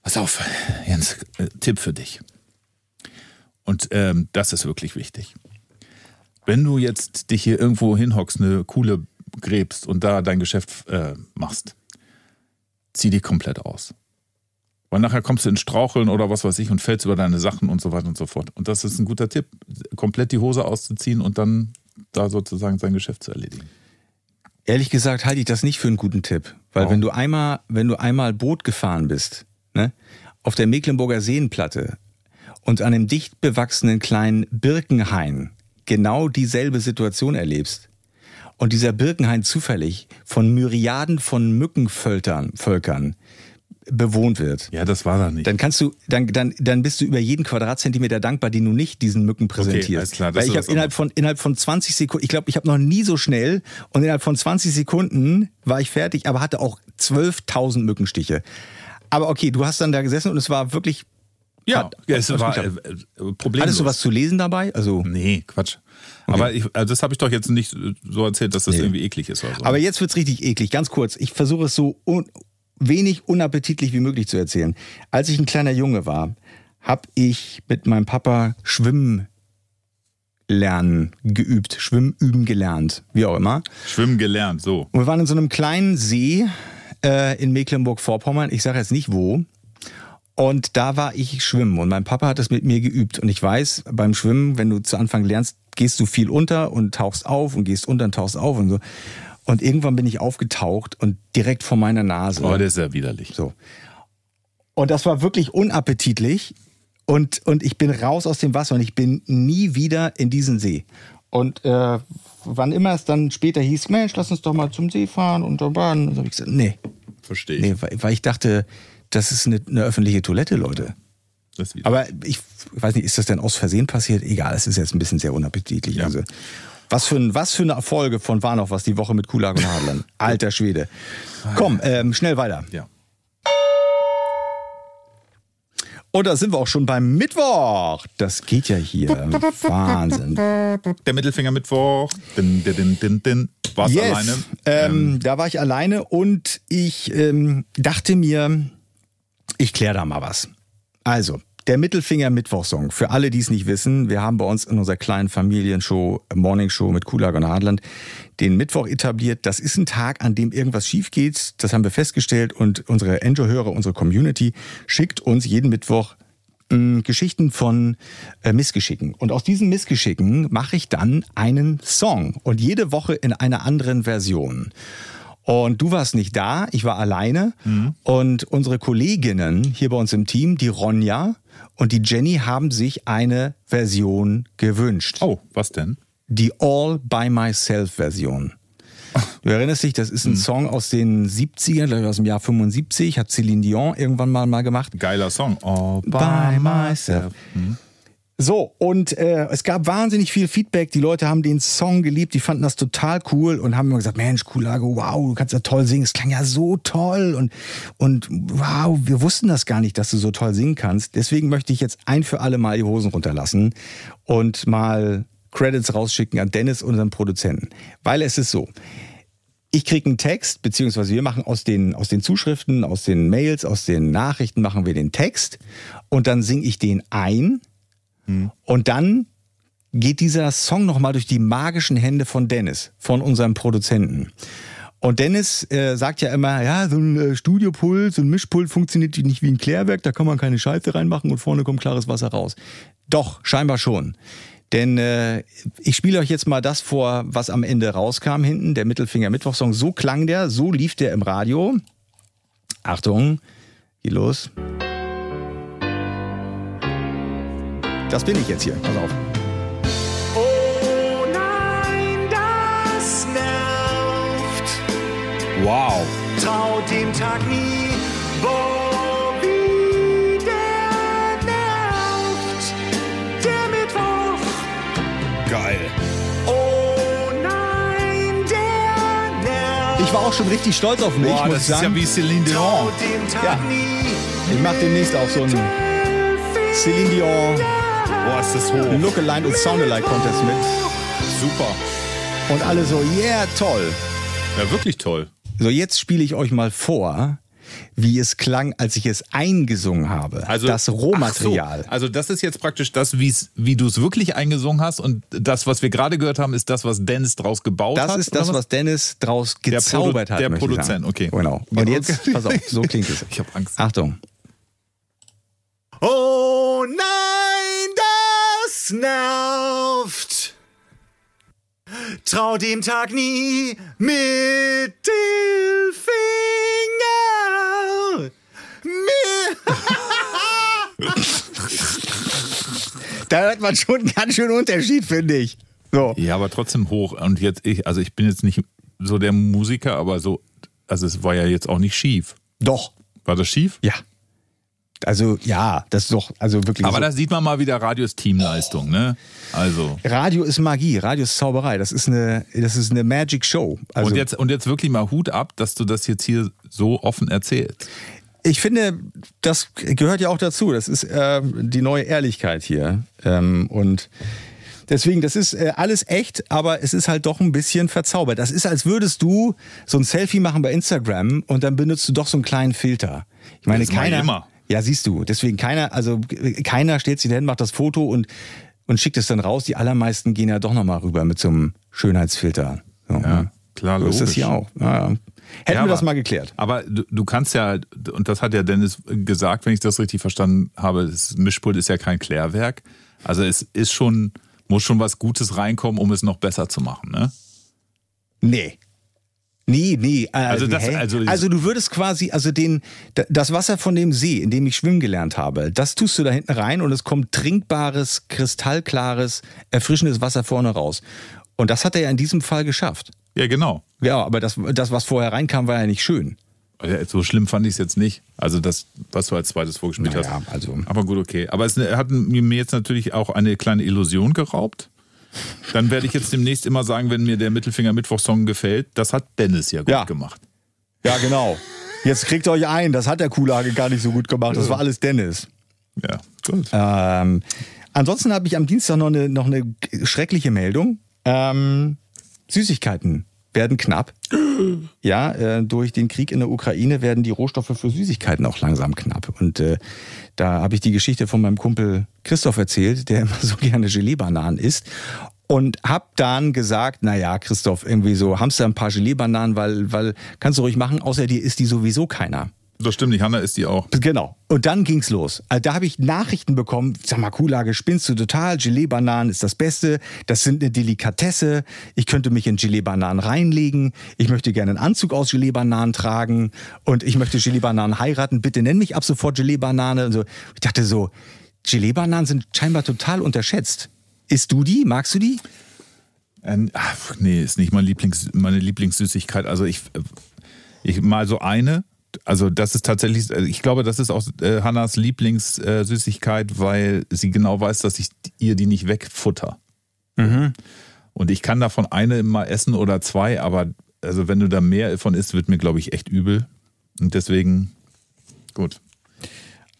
Pass auf, Jens, äh, Tipp für dich. Und ähm, das ist wirklich wichtig. Wenn du jetzt dich hier irgendwo hinhockst, eine coole gräbst und da dein Geschäft äh, machst, zieh die komplett aus. Weil nachher kommst du in Straucheln oder was weiß ich und fällst über deine Sachen und so weiter und so fort. Und das ist ein guter Tipp, komplett die Hose auszuziehen und dann da sozusagen sein Geschäft zu erledigen. Ehrlich gesagt halte ich das nicht für einen guten Tipp, weil oh. wenn du einmal, wenn du einmal Boot gefahren bist, ne, auf der Mecklenburger Seenplatte und an einem dicht bewachsenen kleinen Birkenhain genau dieselbe Situation erlebst, und dieser Birkenhain zufällig von Myriaden von Mückenvölkern Völkern bewohnt wird. Ja, das war da nicht. Dann kannst du, dann, dann, dann bist du über jeden Quadratzentimeter dankbar, den du nicht diesen Mücken präsentierst. Okay, alles klar, Weil ich habe innerhalb von, innerhalb von 20 Sekunden, ich glaube, ich habe noch nie so schnell und innerhalb von 20 Sekunden war ich fertig, aber hatte auch 12.000 Mückenstiche. Aber okay, du hast dann da gesessen und es war wirklich ja, ja genau. es war äh, äh Problem. Hattest du was zu lesen dabei? Also nee, Quatsch. Okay. Aber ich, also das habe ich doch jetzt nicht äh, so erzählt, dass das nee. irgendwie eklig ist. Oder so. Aber jetzt wird es richtig eklig. Ganz kurz, ich versuche es so un wenig unappetitlich wie möglich zu erzählen. Als ich ein kleiner Junge war, habe ich mit meinem Papa Schwimmen lernen geübt, Schwimmen üben gelernt, wie auch immer. Schwimmen gelernt, so. Und wir waren in so einem kleinen See äh, in Mecklenburg-Vorpommern. Ich sage jetzt nicht wo. Und da war ich schwimmen und mein Papa hat das mit mir geübt. Und ich weiß, beim Schwimmen, wenn du zu Anfang lernst, gehst du viel unter und tauchst auf und gehst unter und tauchst auf und so. Und irgendwann bin ich aufgetaucht und direkt vor meiner Nase. Oh, das ist ja widerlich. So. Und das war wirklich unappetitlich. Und, und ich bin raus aus dem Wasser und ich bin nie wieder in diesen See. Und äh, wann immer es dann später hieß, Mensch, lass uns doch mal zum See fahren und so, dann habe ich gesagt, nee. Verstehe. Nee, weil, weil ich dachte, das ist eine, eine öffentliche Toilette, Leute. Aber ich weiß nicht, ist das denn aus Versehen passiert? Egal, es ist jetzt ein bisschen sehr unappetitlich. Ja. Also, was für, ein, was für eine Folge von Warnow, was die Woche mit Kulag und Hadlern. *laughs* Alter Schwede. Komm, ähm, schnell weiter. Ja. Und da sind wir auch schon beim Mittwoch. Das geht ja hier. Wahnsinn. Der Mittelfinger-Mittwoch. Din, din, din, din. Warst yes. alleine? Ähm, ähm. Da war ich alleine und ich ähm, dachte mir, ich kläre da mal was. Also, der Mittelfinger Mittwochsong. Für alle, die es nicht wissen, wir haben bei uns in unserer kleinen Familienshow, Morning Show mit Kulag und Hartland, den Mittwoch etabliert. Das ist ein Tag, an dem irgendwas schief geht. Das haben wir festgestellt und unsere enjoy hörer unsere Community schickt uns jeden Mittwoch hm, Geschichten von äh, Missgeschicken. Und aus diesen Missgeschicken mache ich dann einen Song und jede Woche in einer anderen Version. Und du warst nicht da, ich war alleine. Mhm. Und unsere Kolleginnen hier bei uns im Team, die Ronja und die Jenny, haben sich eine Version gewünscht. Oh, was denn? Die All by Myself Version. Du erinnerst dich, das ist ein mhm. Song aus den 70ern, glaube ich aus dem Jahr 75, hat Céline Dion irgendwann mal, mal gemacht. Geiler Song. All by, by myself. Mhm. So, und äh, es gab wahnsinnig viel Feedback. Die Leute haben den Song geliebt, die fanden das total cool und haben immer gesagt, Mensch, Kulago, wow, du kannst ja toll singen. Es klang ja so toll und, und wow, wir wussten das gar nicht, dass du so toll singen kannst. Deswegen möchte ich jetzt ein für alle Mal die Hosen runterlassen und mal Credits rausschicken an Dennis, unseren Produzenten. Weil es ist so, ich kriege einen Text, beziehungsweise wir machen aus den, aus den Zuschriften, aus den Mails, aus den Nachrichten machen wir den Text und dann singe ich den ein Mhm. Und dann geht dieser Song nochmal durch die magischen Hände von Dennis, von unserem Produzenten. Und Dennis äh, sagt ja immer, ja, so ein äh, Studiopult, so ein Mischpult funktioniert nicht wie ein Klärwerk, da kann man keine Scheiße reinmachen und vorne kommt klares Wasser raus. Doch, scheinbar schon. Denn äh, ich spiele euch jetzt mal das vor, was am Ende rauskam hinten, der Mittelfinger Mittwochsong. So klang der, so lief der im Radio. Achtung, geht los. Das bin ich jetzt hier. Pass auf. Oh nein, das nervt. Wow. Trau dem Tag nie. Boah, wie der nervt. Der Mittwoch. Geil. Oh ich war auch schon richtig stolz auf mich. Boah, muss ich sagen. Das ist ja wie Céline Dion. Ja. Ich mach demnächst auch so ein Céline Dion. Boah, ist das hoch. Lookalike und Sound Alike Contest mit. Super. Und alle so, yeah, toll. Ja, wirklich toll. So, jetzt spiele ich euch mal vor, wie es klang, als ich es eingesungen habe. Also, das Rohmaterial. So, also das ist jetzt praktisch das, wie's, wie du es wirklich eingesungen hast. Und das, was wir gerade gehört haben, ist das, was Dennis draus gebaut das hat. Das ist das, was? was? Dennis draus gezaubert hat. Der Produzent, okay. Genau. Und jetzt, pass auf, so klingt es. *laughs* Ich habe Angst. Achtung. Oh nein, da snarft. Trau dem Tag nie mit dem Finger. da hört man schon einen ganz schönen Unterschied, finde ich. So. Ja, aber trotzdem hoch. Und jetzt, ich, also ich bin jetzt nicht so der Musiker, aber so, also es war ja jetzt auch nicht schief. Doch. War das schief? Ja. Also ja, das ist doch also wirklich. Aber so. das sieht man mal wieder Radios Teamleistung, ne? Also Radio ist Magie, Radio ist Zauberei. Das ist eine, das ist eine Magic Show. Also und jetzt und jetzt wirklich mal Hut ab, dass du das jetzt hier so offen erzählst. Ich finde, das gehört ja auch dazu. Das ist äh, die neue Ehrlichkeit hier ähm, und. Deswegen, das ist äh, alles echt, aber es ist halt doch ein bisschen verzaubert. Das ist, als würdest du so ein Selfie machen bei Instagram und dann benutzt du doch so einen kleinen Filter. Ich meine, das keiner. Immer. Ja, siehst du. Deswegen keiner, also keiner stellt sich hin, macht das Foto und, und schickt es dann raus. Die allermeisten gehen ja doch nochmal rüber mit so einem Schönheitsfilter. So, ja, ne? klar, so logisch. ist das hier auch. Ja, ja. Hätten ja, wir das aber, mal geklärt. Aber du, du, kannst ja, und das hat ja Dennis gesagt, wenn ich das richtig verstanden habe, das Mischpult ist ja kein Klärwerk. Also es ist schon, muss schon was Gutes reinkommen, um es noch besser zu machen, ne? Nee, Nee, nee. Äh, also, das, also, also, du würdest quasi, also den, das Wasser von dem See, in dem ich schwimmen gelernt habe, das tust du da hinten rein und es kommt trinkbares, kristallklares, erfrischendes Wasser vorne raus. Und das hat er ja in diesem Fall geschafft. Ja, genau. Ja, aber das, das was vorher reinkam, war ja nicht schön. So schlimm fand ich es jetzt nicht. Also das, was du als zweites vorgespielt naja, hast. Also. Aber gut, okay. Aber es ne, hat mir jetzt natürlich auch eine kleine Illusion geraubt. Dann werde ich jetzt demnächst immer sagen, wenn mir der mittelfinger Mittwochsong gefällt, das hat Dennis ja gut ja. gemacht. Ja, genau. Jetzt kriegt euch ein, das hat der Kuhlage gar nicht so gut gemacht, das war alles Dennis. Ja, gut. Ähm, ansonsten habe ich am Dienstag noch eine, noch eine schreckliche Meldung. Ähm, Süßigkeiten werden knapp. *gasps* Ja, äh, durch den Krieg in der Ukraine werden die Rohstoffe für Süßigkeiten auch langsam knapp. Und äh, da habe ich die Geschichte von meinem Kumpel Christoph erzählt, der *laughs* immer so gerne Gelee-Bananen isst. Und hab dann gesagt, naja, Christoph, irgendwie so, hamster ein paar Gelee-Bananen, weil, weil kannst du ruhig machen, außer dir isst die sowieso keiner. Das stimmt nicht, Hanna ist die auch. Genau. Und dann ging's los. Also da habe ich Nachrichten bekommen, sag mal, Kuhlage, spinnst du total, Gelee-Bananen ist das Beste, das sind eine Delikatesse, ich könnte mich in Gelee-Bananen reinlegen, ich möchte gerne einen Anzug aus Gelee-Bananen tragen und ich möchte Gelee-Bananen heiraten, bitte nenn mich ab sofort Gelee-Banane und so. Ich dachte so, Gelee-Bananen sind scheinbar total unterschätzt. Isst du die? Magst du die? Ähm, ach, nee, ist nicht mein Lieblings, meine Lieblingssüßigkeit. Also ich, äh, ich mal so eine, also das ist tatsächlich, äh, ich glaube, das ist auch äh, Hannas Lieblingssüßigkeit, äh, weil sie genau weiß, dass ich ihr die nicht wegfutter. Mhm. Und ich kann davon eine immer essen oder zwei, aber also wenn du da mehr von isst, wird mir, glaube ich, echt übel. Und deswegen, gut.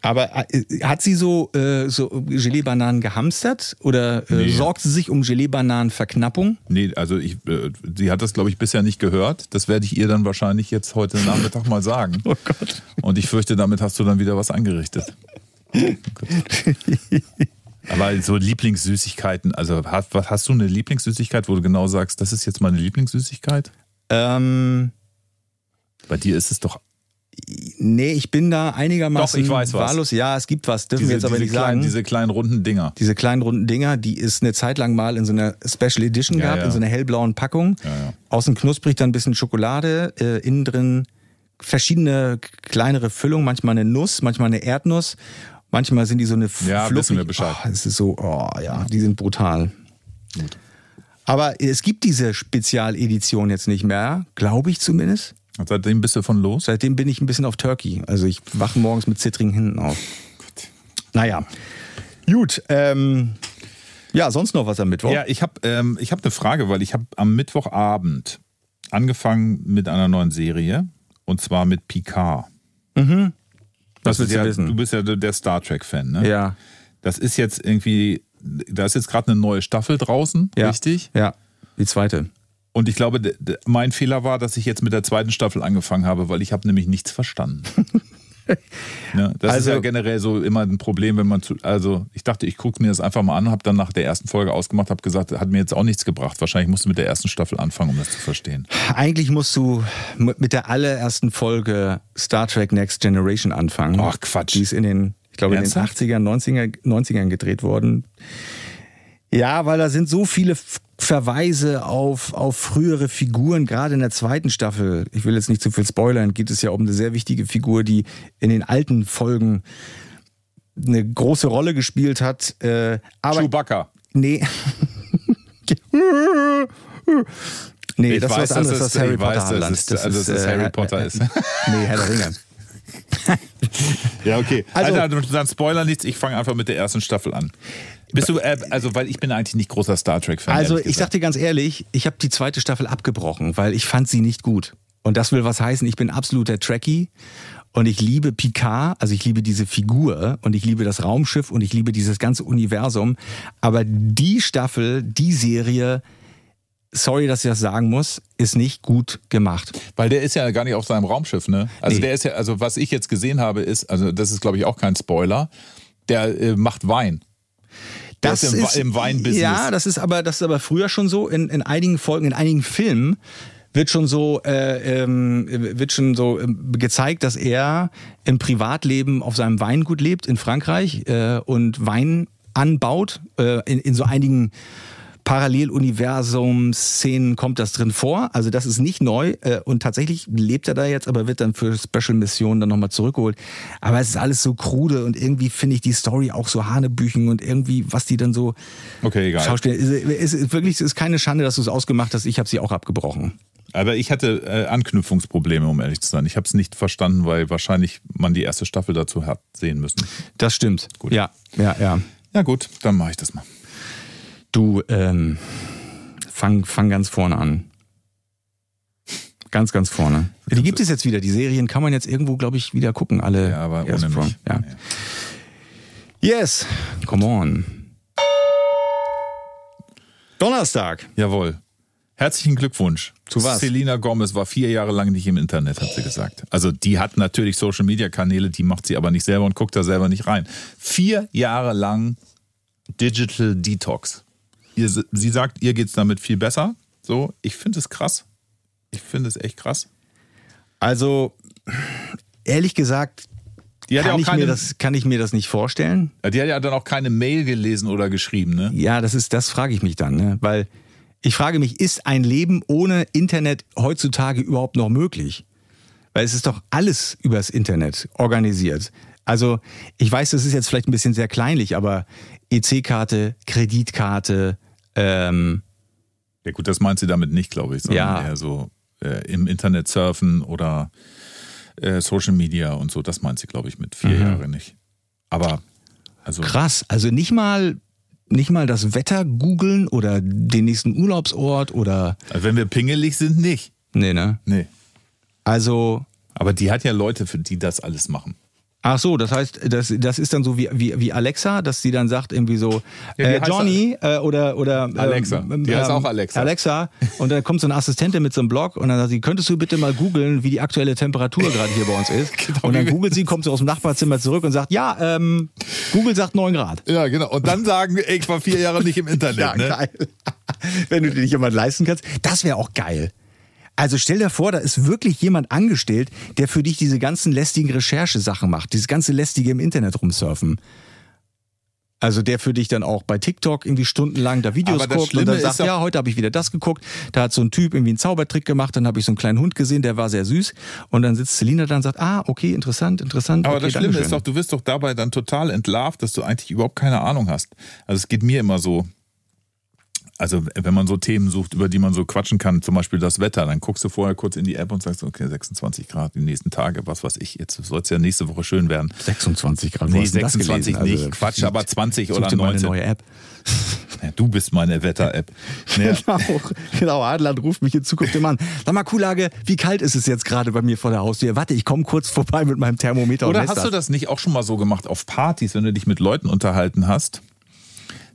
Aber äh, hat sie so, äh, so Gelee-Bananen gehamstert oder äh, nee. sorgt sie sich um Gelee-Bananen-Verknappung? Nee, also ich, äh, sie hat das, glaube ich, bisher nicht gehört. Das werde ich ihr dann wahrscheinlich jetzt heute Nachmittag mal sagen. *laughs* Oh Gott. Und ich fürchte, damit hast du dann wieder was angerichtet. Oh *laughs* Aber so Lieblingssüßigkeiten, also hast, hast du eine Lieblingssüßigkeit, wo du genau sagst, das ist jetzt meine Lieblingssüßigkeit? Ähm. Bei dir ist es doch Nee, ich bin da einigermaßen Doch, ich weiß was. Ja, es gibt was, dürfen diese, wir jetzt aber nicht kleinen, sagen. Diese kleinen runden Dinger. Diese kleinen runden Dinger, die es eine Zeit lang mal in so einer Special Edition ja, gab, ja. in so einer hellblauen Packung. Ja, Außen knusprig, dann ein bisschen Schokolade, äh, innen drin verschiedene kleinere Füllungen, manchmal eine Nuss, manchmal eine Erdnuss. Manchmal sind die so eine Ja, fluffig. wissen wir Bescheid. Oh, es ist so, oh ja, die sind brutal. Gut. Aber es gibt diese Spezialedition jetzt nicht mehr, glaube ich zumindest. Und seitdem bist du von los? Seitdem bin ich ein bisschen auf Turkey. Also ich wache morgens mit zittrigen Händen auf. Gut. Naja. Gut, ähm, ja, sonst noch was am Mittwoch? Ja, ich habe ähm, hab eine Frage, weil ich habe am Mittwochabend angefangen mit einer neuen Serie und zwar mit Picard. Mhm. Das, das willst du ja, wissen? Du bist ja der Star Trek-Fan, ne? Ja. Das ist jetzt irgendwie, da ist jetzt gerade eine neue Staffel draußen, ja. richtig? Ja, die zweite. Und ich glaube, mein Fehler war, dass ich jetzt mit der zweiten Staffel angefangen habe, weil ich habe nämlich nichts verstanden. ja, *laughs* ne, das also, ist ja also generell so immer ein Problem, wenn man zu. Also, ich dachte, ich gucke mir das einfach mal an, habe dann nach der ersten Folge ausgemacht, habe gesagt, hat mir jetzt auch nichts gebracht. Wahrscheinlich musst du mit der ersten Staffel anfangen, um das zu verstehen. Eigentlich musst du mit der allerersten Folge Star Trek Next Generation anfangen. Ach, Quatsch. Die ist in den, ich glaube, Ernsthaft? in den 80 ern 90er, 90ern gedreht worden. Ja, weil da sind so viele Verweise auf, auf frühere Figuren, gerade in der zweiten Staffel. Ich will jetzt nicht zu viel spoilern, geht es ja um eine sehr wichtige Figur, die in den alten Folgen eine große Rolle gespielt hat. Äh, aber Chewbacca. Nee. *laughs* nee, ich das weiß, ist was anderes, was Harry Potter Ist, das also, dass äh, Harry äh, Potter äh, ist. *laughs* nee, Herr der Ringe. *laughs* ja, okay. Also, Alter, also, mit unseren Spoilern nichts. Ich fange einfach mit der ersten Staffel an. Bist du, äh, also, weil ich bin eigentlich nicht großer Star Trek-Fan. Also, ich sag dir ganz ehrlich, ich habe die zweite Staffel abgebrochen, weil ich fand sie nicht gut. Und das will was heißen, ich bin absoluter Trekkie und ich liebe Picard, also ich liebe diese Figur und ich liebe das Raumschiff und ich liebe dieses ganze Universum. Aber die Staffel, die Serie, sorry, dass ich das sagen muss, ist nicht gut gemacht. Weil der ist ja gar nicht auf seinem Raumschiff, ne? Also nee. der ist ja, also was ich jetzt gesehen habe, ist, also das ist glaube ich auch kein Spoiler, der äh, macht Wein. Das im, ist, im Weinbusiness. Ja, das ist aber, das ist aber früher schon so. In, in einigen Folgen, in einigen Filmen wird schon so, äh, ähm, wird schon so ähm, gezeigt, dass er im Privatleben auf seinem Weingut lebt in Frankreich äh, und Wein anbaut. Äh, in, in so einigen Paralleluniversum-Szenen kommt das drin vor. Also das ist nicht neu äh, und tatsächlich lebt er da jetzt, aber wird dann für Special-Missionen dann nochmal zurückgeholt. Aber es ist alles so krude und irgendwie finde ich die Story auch so hanebüchen und irgendwie, was die dann so okay, egal. Schauspieler. Es ist, wirklich, ist keine Schande, dass du es ausgemacht hast. Ich habe sie auch abgebrochen. Aber ich hatte äh, Anknüpfungsprobleme, um ehrlich zu sein. Ich habe es nicht verstanden, weil wahrscheinlich man die erste Staffel dazu hat sehen müssen. Das stimmt. Gut. Ja, ja, ja. Ja gut, dann mache ich das mal. Du, ähm, fang, fang ganz vorne an. Ganz, ganz vorne. Die gibt es jetzt wieder. Die Serien kann man jetzt irgendwo, glaube ich, wieder gucken. Alle. Ja, aber ohne mich. Ja. Yes, come on. Donnerstag. Jawohl. Herzlichen Glückwunsch. Zu was? Selena Gomez war vier Jahre lang nicht im Internet, hat sie gesagt. Also die hat natürlich Social-Media-Kanäle, die macht sie aber nicht selber und guckt da selber nicht rein. Vier Jahre lang Digital Detox ihr, sie sagt, ihr geht es damit viel besser. So, ich finde es krass. Ich finde es echt krass. Also, ehrlich gesagt, kann, ja ich keine, mir das, kann ich mir das nicht vorstellen. Die hat ja dann auch keine Mail gelesen oder geschrieben, ne? Ja, das ist, das frage ich mich dann, ne? Weil ich frage mich, ist ein Leben ohne Internet heutzutage überhaupt noch möglich? Weil es ist doch alles übers Internet organisiert. Also, ich weiß, das ist jetzt vielleicht ein bisschen sehr kleinlich, aber EC-Karte, Kreditkarte, ähm, ja gut, das meint sie damit nicht, glaube ich, sondern ja. eher so äh, im Internet surfen oder äh, Social Media und so. Das meint sie, glaube ich, mit vier mhm. Jahren nicht. Aber also krass, also nicht mal nicht mal das Wetter googeln oder den nächsten Urlaubsort oder. Also wenn wir pingelig sind, nicht. Nee, ne? Nee. Also. Aber die hat ja Leute, für die das alles machen. Ach so, das heißt, das, das ist dann so wie, wie, wie Alexa, dass sie dann sagt irgendwie so, ja, äh, Johnny äh, oder, oder ähm, Alexa, ähm, die heißt auch Alexa. Alexa und dann kommt so eine Assistentin mit so einem Blog und dann sagt sie, könntest du bitte mal googeln, wie die aktuelle Temperatur gerade hier bei uns ist? *laughs* genau, und dann googelt sie, kommt sie aus dem Nachbarzimmer zurück und sagt, ja, ähm, Google sagt 9 Grad. Ja, genau. Und dann sagen, ey, ich war vier Jahre nicht im Internet. *laughs* ja, ne? geil. Wenn du dir nicht jemand leisten kannst. Das wäre auch geil. Also stell dir vor, da ist wirklich jemand angestellt, der für dich diese ganzen lästigen Recherchesachen macht, dieses ganze lästige im Internet rumsurfen. Also der für dich dann auch bei TikTok irgendwie stundenlang da Videos Aber guckt und dann sagt, ja, heute habe ich wieder das geguckt, da hat so ein Typ irgendwie einen Zaubertrick gemacht, dann habe ich so einen kleinen Hund gesehen, der war sehr süß und dann sitzt Selina da und sagt, ah, okay, interessant, interessant. Aber okay, das Schlimme ist doch, du wirst doch dabei dann total entlarvt, dass du eigentlich überhaupt keine Ahnung hast. Also es geht mir immer so, also wenn man so Themen sucht, über die man so quatschen kann, zum Beispiel das Wetter, dann guckst du vorher kurz in die App und sagst, okay, 26 Grad die nächsten Tage, was weiß ich, jetzt soll es ja nächste Woche schön werden. 26 Grad, nee, 26 nicht, also, Quatsch, aber 20 oder 19. Mal neue App. *laughs* Ja, du bist meine Wetter-App. *laughs* Ja. genau, genau, Adler ruft mich in Zukunft immer an. Sag mal, Kuhlage, wie kalt ist es jetzt gerade bei mir vor der Haustür? Warte, ich komme kurz vorbei mit meinem Thermometer. Oder hast das. du das nicht auch schon mal so gemacht auf Partys, wenn du dich mit Leuten unterhalten hast?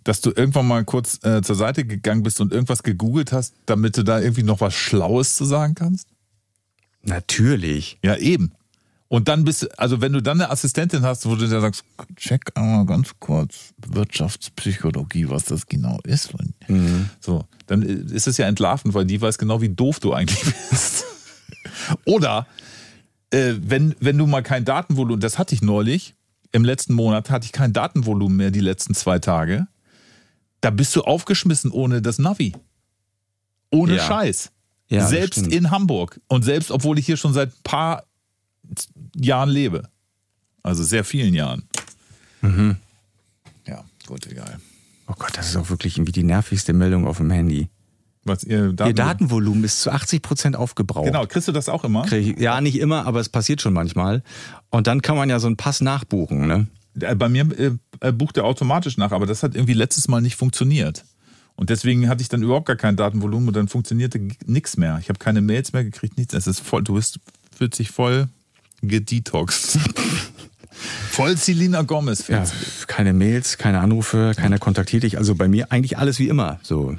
dass du irgendwann mal kurz äh, zur Seite gegangen bist und irgendwas gegoogelt hast, damit du da irgendwie noch was Schlaues zu sagen kannst? Natürlich. Ja, eben. Und dann bist du, also wenn du dann eine Assistentin hast, wo du dir sagst, check einmal ganz kurz Wirtschaftspsychologie, was das genau ist. Mhm. So, dann ist es ja entlarvend, weil die weiß genau, wie doof du eigentlich bist. *laughs* Oder äh, wenn, wenn du mal kein Datenvolumen, das hatte ich neulich, im letzten Monat hatte ich kein Datenvolumen mehr die letzten zwei Tage da bist du aufgeschmissen ohne das Navi. Ohne ja. Scheiß. Ja, selbst in Hamburg und selbst obwohl ich hier schon seit ein paar Jahren lebe. Also sehr vielen Jahren. Mhm. Ja, gut, egal. Oh Gott, das ist auch wirklich irgendwie die nervigste Meldung auf dem Handy. Was, ihr, Daten ihr, Datenvolumen ist zu 80 Prozent aufgebraucht. Genau, kriegst du das auch immer? Ich, ja, nicht immer, aber es passiert schon manchmal. Und dann kann man ja so einen Pass nachbuchen, ne? Äh, bei mir äh, äh, bucht er automatisch nach, aber das hat irgendwie letztes Mal nicht funktioniert. Und deswegen hatte ich dann überhaupt gar kein Datenvolumen und dann funktionierte nichts mehr. Ich habe keine Mails mehr gekriegt, nichts. Es ist voll, du bist, fühlst dich voll gedetoxed. *laughs* voll Selina Gomez. Ja, keine Mails, keine Anrufe, keiner kontaktiert dich. Also bei mir eigentlich alles wie immer. So.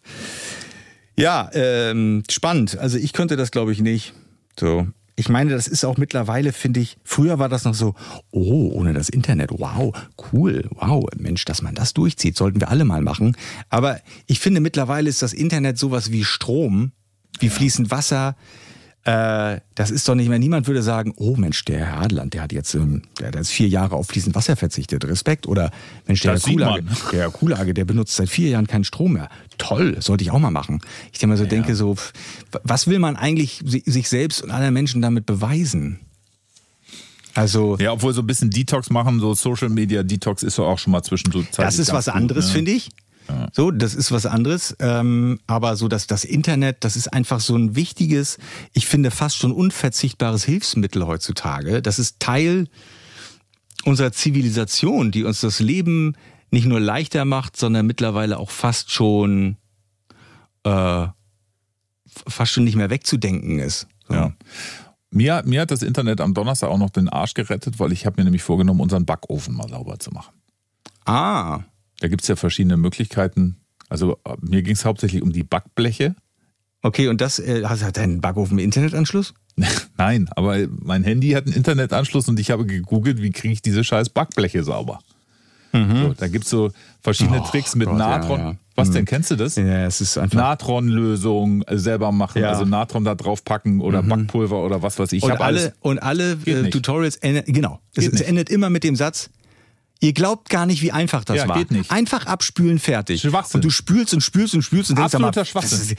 *laughs* ja, ähm, spannend. Also ich könnte das, glaube ich, nicht. So ich meine, das ist auch mittlerweile, finde ich, früher war das noch so, oh, ohne das Internet, wow, cool, wow, Mensch, dass man das durchzieht, sollten wir alle mal machen. Aber ich finde, mittlerweile ist das Internet sowas wie Strom, wie fließend Wasser. Äh, das ist doch nicht mehr, niemand würde sagen, oh Mensch, der Herr Adeland, der hat jetzt ähm, der, der vier Jahre auf fließend Wasser verzichtet, Respekt. Oder Mensch, der, Herr Kuhlage, *laughs* der Herr Kuhlage, der benutzt seit vier Jahren keinen Strom mehr. Toll, sollte ich auch mal machen. Ich denke mal so, ja. denke so, was will man eigentlich sich selbst und anderen Menschen damit beweisen? Also ja, obwohl so ein bisschen Detox machen, so Social Media Detox ist so auch schon mal zwischendurch. Das ist was gut, anderes, ne? finde ich. So, das ist was anderes. Ähm, aber so dass das Internet, das ist einfach so ein wichtiges, ich finde fast schon unverzichtbares Hilfsmittel heutzutage. Das ist Teil unserer Zivilisation, die uns das Leben nicht nur leichter macht, sondern mittlerweile auch fast schon äh, fast schon nicht mehr wegzudenken ist. So. Ja. Mir, mir hat das Internet am Donnerstag auch noch den Arsch gerettet, weil ich habe mir nämlich vorgenommen, unseren Backofen mal sauber zu machen. Ah. Da gibt es ja verschiedene Möglichkeiten. Also mir ging es hauptsächlich um die Backbleche. Okay, und das, äh, hast du Backofen Internetanschluss? *laughs* Nein, aber mein Handy hat einen Internetanschluss und ich habe gegoogelt, wie kriege ich diese scheiß Backbleche sauber. Mhm. So, da gibt es so verschiedene oh, Tricks mit Gott, Natron. Ja, ja. Was mhm. denn, kennst du das? Ja, es ist einfach. Natron-Lösung äh, selber machen, ja. also Natron da drauf packen oder mhm. Backpulver oder was weiß ich. ich und alle, alles, und alle äh, Tutorials, enden, genau, es, es endet immer mit dem Satz, Ihr glaubt gar nicht, wie einfach das ja, war. Geht nicht. Einfach abspülen, fertig. Schwachsinn. Und du spülst und spülst und spülst und denkst Absoluter mal, Schwachsinn.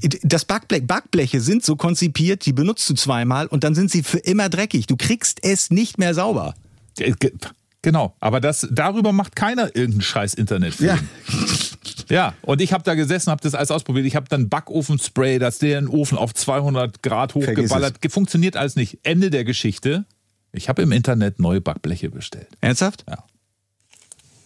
Das, das Backblech, Backbleche sind so konzipiert, die benutzt du zweimal und dann sind sie für immer dreckig. Du kriegst es nicht mehr sauber. Genau, aber das, darüber macht keiner irgendeinen scheiß Internet. Ja. Ja, und ich habe da gesessen, habe das alles ausprobiert. Ich habe dann Backofenspray, das den Ofen auf 200 Grad hochgeballert. Funktioniert alles nicht. Ende der Geschichte. Ich habe im Internet neue Backbleche bestellt. Ernsthaft? Ja.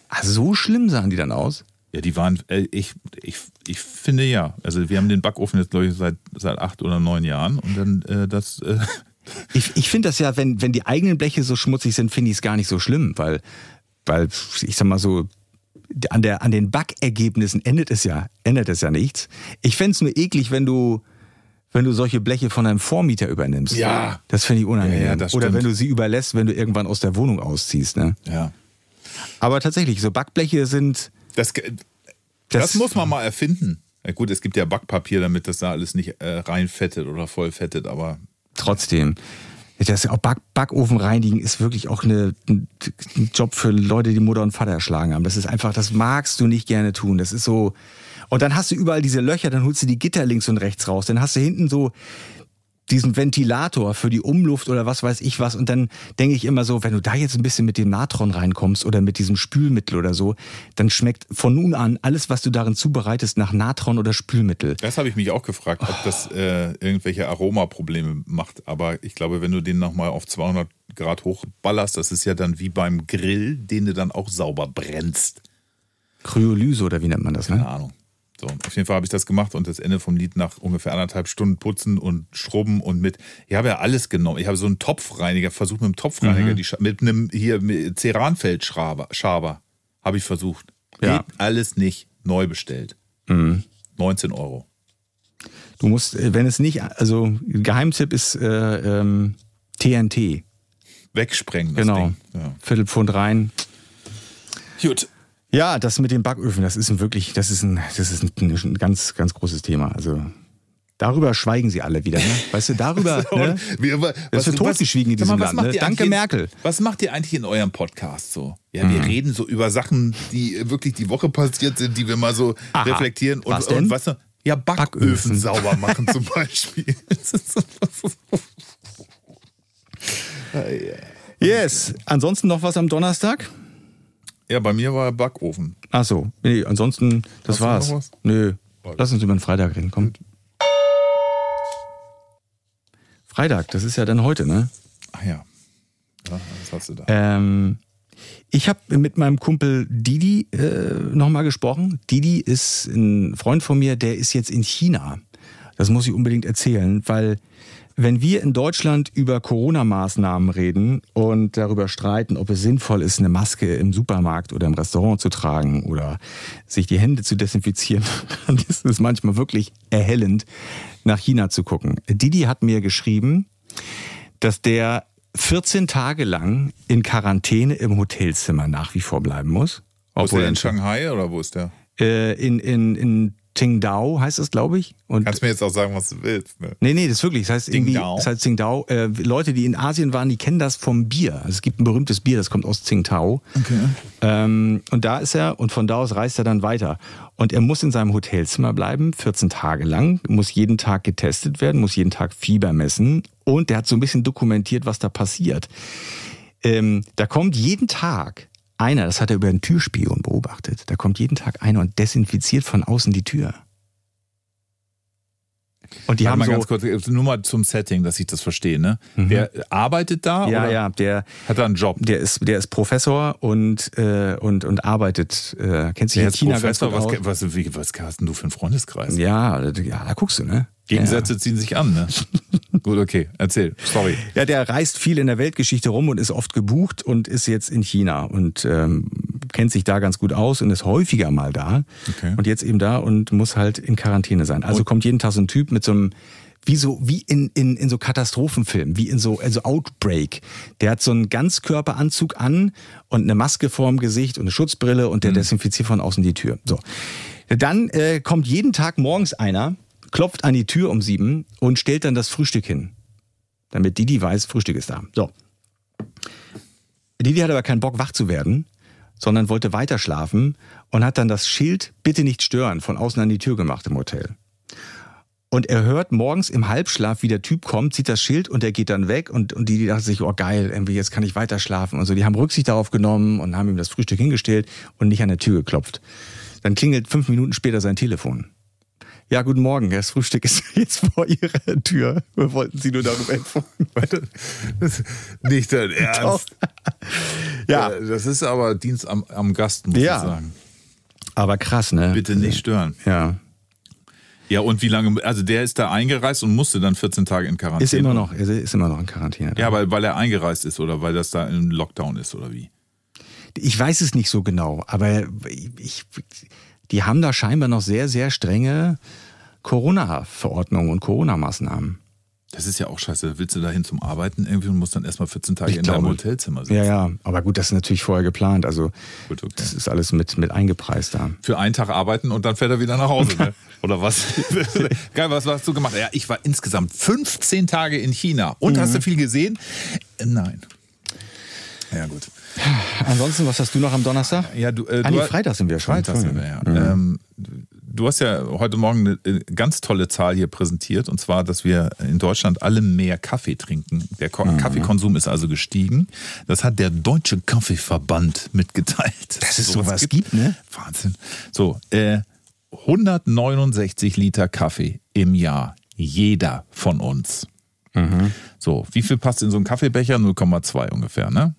Ach, so schlimm sahen die dann aus? Ja, die waren, äh, ich, ich, ich finde ja. Also wir haben den Backofen jetzt, glaube ich, seit, seit acht oder neun Jahren und dann äh, das. Äh *laughs* ich ich finde das ja, wenn, wenn die eigenen Bleche so schmutzig sind, finde ich es gar nicht so schlimm, weil, weil ich sag mal so, an, der, an den Backergebnissen endet es ja, ändert es ja nichts. Ich fände es nur eklig, wenn du, wenn du solche Bleche von einem Vormieter übernimmst. Ja. Das finde ich unangenehm. Ja, ja, Oder wenn du sie überlässt, wenn du irgendwann aus der Wohnung ausziehst. Ne? Ja. Aber tatsächlich, so Backbleche sind. Das, das, das muss man mal erfinden. Ja, gut, es gibt ja Backpapier, damit das da alles nicht äh, reinfettet oder vollfettet, aber. Trotzdem. Das Back Backofen reinigen ist wirklich auch eine, ein Job für Leute, die Mutter und Vater erschlagen haben. Das ist einfach, das magst du nicht gerne tun. Das ist so. Und dann hast du überall diese Löcher, dann holst du die Gitter links und rechts raus. Dann hast du hinten so diesen Ventilator für die Umluft oder was weiß ich was. Und dann denke ich immer so, wenn du da jetzt ein bisschen mit dem Natron reinkommst oder mit diesem Spülmittel oder so, dann schmeckt von nun an alles, was du darin zubereitest, nach Natron oder Spülmittel. Das habe ich mich auch gefragt, ob das äh, irgendwelche Aromaprobleme macht. Aber ich glaube, wenn du den nochmal auf 200 Grad hochballerst, das ist ja dann wie beim Grill, den du dann auch sauber brennst. Kryolyse oder wie nennt man das? Ne? Keine ne? Ahnung. So, auf jeden Fall habe ich das gemacht und das Ende vom Lied nach ungefähr anderthalb Stunden putzen und schrubben und mit, ich habe ja alles genommen. Ich habe so einen Topfreiniger, versucht mit einem Topfreiniger, mhm. die, mit einem hier Ceranfeldschaber, Schaber, habe ich versucht. Ja. Geht alles nicht neu bestellt. Mhm. 19 Euro. Du musst, äh, wenn es nicht, also Geheimtipp ist äh, ähm, TNT. Wegsprengen, das genau. Ding. Ja. Viertelpfund rein. Gut. Ja, das mit den Backöfen, das ist ein wirklich, das ist ein, das ist ein, ein ganz, ganz großes Thema. Also Darüber schweigen sie alle wieder, ne? Weißt du, darüber. *laughs* Ne? so, ne? wie, was, das wird geschwiegen in diesem mal, Land. Ne? Danke, in, Merkel. Was macht ihr eigentlich in eurem Podcast so? Ja, mhm. wir reden so über Sachen, die wirklich die Woche passiert sind, die wir mal so Aha. reflektieren und was, und was Ja, Backöfen, Backöfen sauber machen zum *laughs* Beispiel. yes. Ansonsten noch was am Donnerstag? Ja, bei mir war Backofen. Ach so. Nee, ansonsten, das Hast war's. Du noch was? Nö. Lass uns über den Freitag reden, komm. Freitag, das ist ja dann heute, ne? Ach ja. ja was hast du da? Ähm, ich habe mit meinem Kumpel Didi äh, nochmal gesprochen. Didi ist ein Freund von mir, der ist jetzt in China. Das muss ich unbedingt erzählen, weil wenn wir in Deutschland über Corona-Maßnahmen reden und darüber streiten, ob es sinnvoll ist, eine Maske im Supermarkt oder im Restaurant zu tragen oder sich die Hände zu desinfizieren, *laughs* dann ist es manchmal wirklich erhellend, nach China zu gucken. Didi hat mir geschrieben, dass der 14 Tage lang in Quarantäne im Hotelzimmer nach wie vor bleiben muss. Wo ist der in Shanghai oder wo ist der? Äh, in, in, in Qingdao heißt es, glaube ich. Und Kannst mir jetzt auch sagen, was du willst. Ne? Nee, nee, das ist wirklich. Das heißt irgendwie, das heißt Qingdao. Äh, Leute, die in Asien waren, die kennen das vom Bier. Also es gibt ein berühmtes Bier, das kommt aus Qingdao. Okay. Ähm, und da ist er und von da aus reist er dann weiter. Und er muss in seinem Hotelzimmer bleiben, 14 Tage lang, muss jeden Tag getestet werden, muss jeden Tag Fieber messen. Und der hat so ein bisschen dokumentiert, was da passiert. Ähm, da kommt jeden Tag einer, das hat er über einen Türspion beobachtet, da kommt jeden Tag einer und desinfiziert von außen die Tür. Und die Warte haben mal so ganz kurz, nur mal zum Setting, dass ich das verstehe. Ne? Mhm. Der arbeitet da? Ja, oder ja. Der hat da einen Job. Der ist, der ist Professor und, äh, und, und arbeitet. Äh, kennt sich der in China Professor, ganz gut was, aus. Was, was, was hast denn du für einen Freundeskreis? Ja, ja, da guckst du, ne? Gegensätze ja. ziehen sich an, ne? *laughs* Gut, okay, erzähl. Sorry. Ja, der reist viel in der Weltgeschichte rum und ist oft gebucht und ist jetzt in China und ähm, kennt sich da ganz gut aus und ist häufiger mal da okay. und jetzt eben da und muss halt in Quarantäne sein. Also und kommt jeden Tag so ein Typ mit so einem wie so wie in, in, in so Katastrophenfilmen, wie in so also Outbreak. Der hat so einen Ganzkörperanzug an und eine Maske vorm Gesicht und eine Schutzbrille und der mhm. desinfiziert von außen die Tür. So. Dann äh, kommt jeden Tag morgens einer klopft an die Tür um sieben und stellt dann das Frühstück hin. Damit Didi weiß, Frühstück ist da. So. Didi hat aber keinen Bock, wach zu werden, sondern wollte weiter schlafen und hat dann das Schild Bitte nicht stören von außen an die Tür gemacht im Hotel. Und er hört morgens im Halbschlaf, wie der Typ kommt, zieht das Schild und er geht dann weg. Und, und die, die sich, oh geil, irgendwie jetzt kann ich weiter schlafen und so. Die haben Rücksicht darauf genommen und haben ihm das Frühstück hingestellt und nicht an der Tür geklopft. Dann klingelt fünf Minuten später sein Telefon. Ja, guten Morgen. Das Frühstück ist *laughs* jetzt vor Ihrer Tür. Wir wollten Sie nur darüber informieren. *laughs* Nicht dein Ernst. *laughs* ja. Äh, das ist aber Dienst am, am Gast, muss ja. ich sagen. Aber krass, ne? Bitte nicht stören. Ja. Ja, und wie lange, also der ist da eingereist und musste dann 14 Tage in Quarantäne. Ist immer noch, ist immer noch in Quarantäne. Ja, weil, weil er eingereist ist oder weil das da im Lockdown ist oder wie? Ich weiß es nicht so genau, aber ich, ich die haben da scheinbar noch sehr, sehr strenge Corona-Verordnungen und Corona-Maßnahmen. Das ist ja auch scheiße. Willst du dahin zum Arbeiten irgendwie und musst dann erstmal 14 Tage ich in deinem Hotelzimmer sitzen? Ja, ja. Aber gut, das ist natürlich vorher geplant. Also gut, okay. das ist alles mit, mit eingepreist da. Für einen Tag arbeiten und dann fährt er wieder nach Hause, ne? *laughs* oder was? *laughs* Geil, was, hast du gemacht? Ja, ich war insgesamt 15 Tage in China. Und mhm. hast du mhm. viel gesehen? Nein. Ja, gut. Ansonsten, was hast du noch am Donnerstag? Ja, du, äh, ah, nee, Freitag sind wir schon. Freitag sind wir, ja. ja. Ähm, du hast ja heute Morgen eine äh, ganz tolle Zahl hier präsentiert, und zwar, dass wir in Deutschland alle mehr Kaffee trinken. Der Ko mhm. Kaffeekonsum ist also gestiegen. Das hat der Deutsche Kaffeeverband mitgeteilt. Das ist so was gibt, gibt, ne? Wahnsinn. So, äh, 169 Liter Kaffee im Jahr. Jeder von uns. Mhm. So, wie viel passt in so einen Kaffeebecher? 0,2 ungefähr, ne?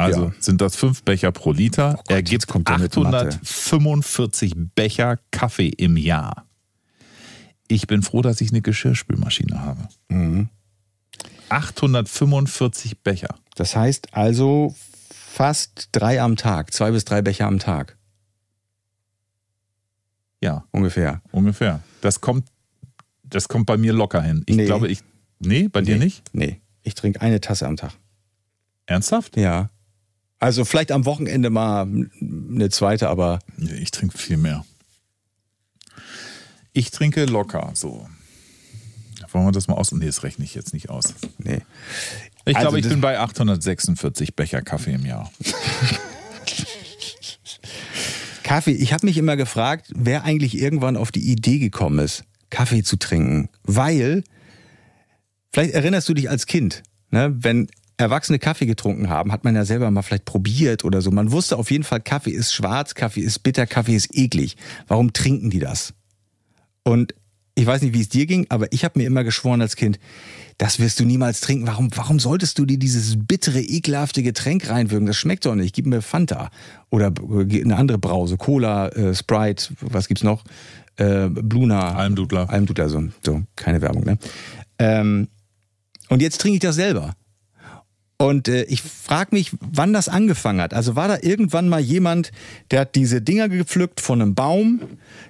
Also ja. sind das fünf Becher pro Liter. Oh Gott, er gibt 845 Becher Kaffee im Jahr. Ich bin froh, dass ich eine Geschirrspülmaschine habe. Mhm. 845 Becher. Das heißt also fast drei am Tag, zwei bis drei Becher am Tag. Ja. Ungefähr. Ungefähr. Das kommt, das kommt bei mir locker hin. Ich nee. glaube, ich. Nee, bei nee. dir nicht? Nee. Ich trinke eine Tasse am Tag. Ernsthaft? Ja. Also vielleicht am Wochenende mal eine zweite, aber. Nee, ich trinke viel mehr. Ich trinke locker, so. Wollen wir das mal aus? Nee, das rechne ich jetzt nicht aus. Nee. Ich also glaube, ich bin bei 846 Becher Kaffee im Jahr. *laughs* Kaffee, ich habe mich immer gefragt, wer eigentlich irgendwann auf die Idee gekommen ist, Kaffee zu trinken. Weil, vielleicht erinnerst du dich als Kind, ne, wenn Erwachsene Kaffee getrunken haben, hat man ja selber mal vielleicht probiert oder so. Man wusste auf jeden Fall, Kaffee ist schwarz, Kaffee ist bitter, Kaffee ist eklig. Warum trinken die das? Und ich weiß nicht, wie es dir ging, aber ich habe mir immer geschworen als Kind, das wirst du niemals trinken. Warum, warum solltest du dir dieses bittere, ekelhafte Getränk reinwürgen? Das schmeckt doch nicht. Gib mir Fanta oder äh, eine andere Brause, Cola, äh, Sprite, was gibt's noch? Äh, Bluna. Almdudler. Almdudler, so, so keine Werbung, ne? Ähm, und jetzt trinke ich das selber. Und äh, ich frage mich, wann das angefangen hat. Also war da irgendwann mal jemand, der hat diese Dinger gepflückt von einem Baum,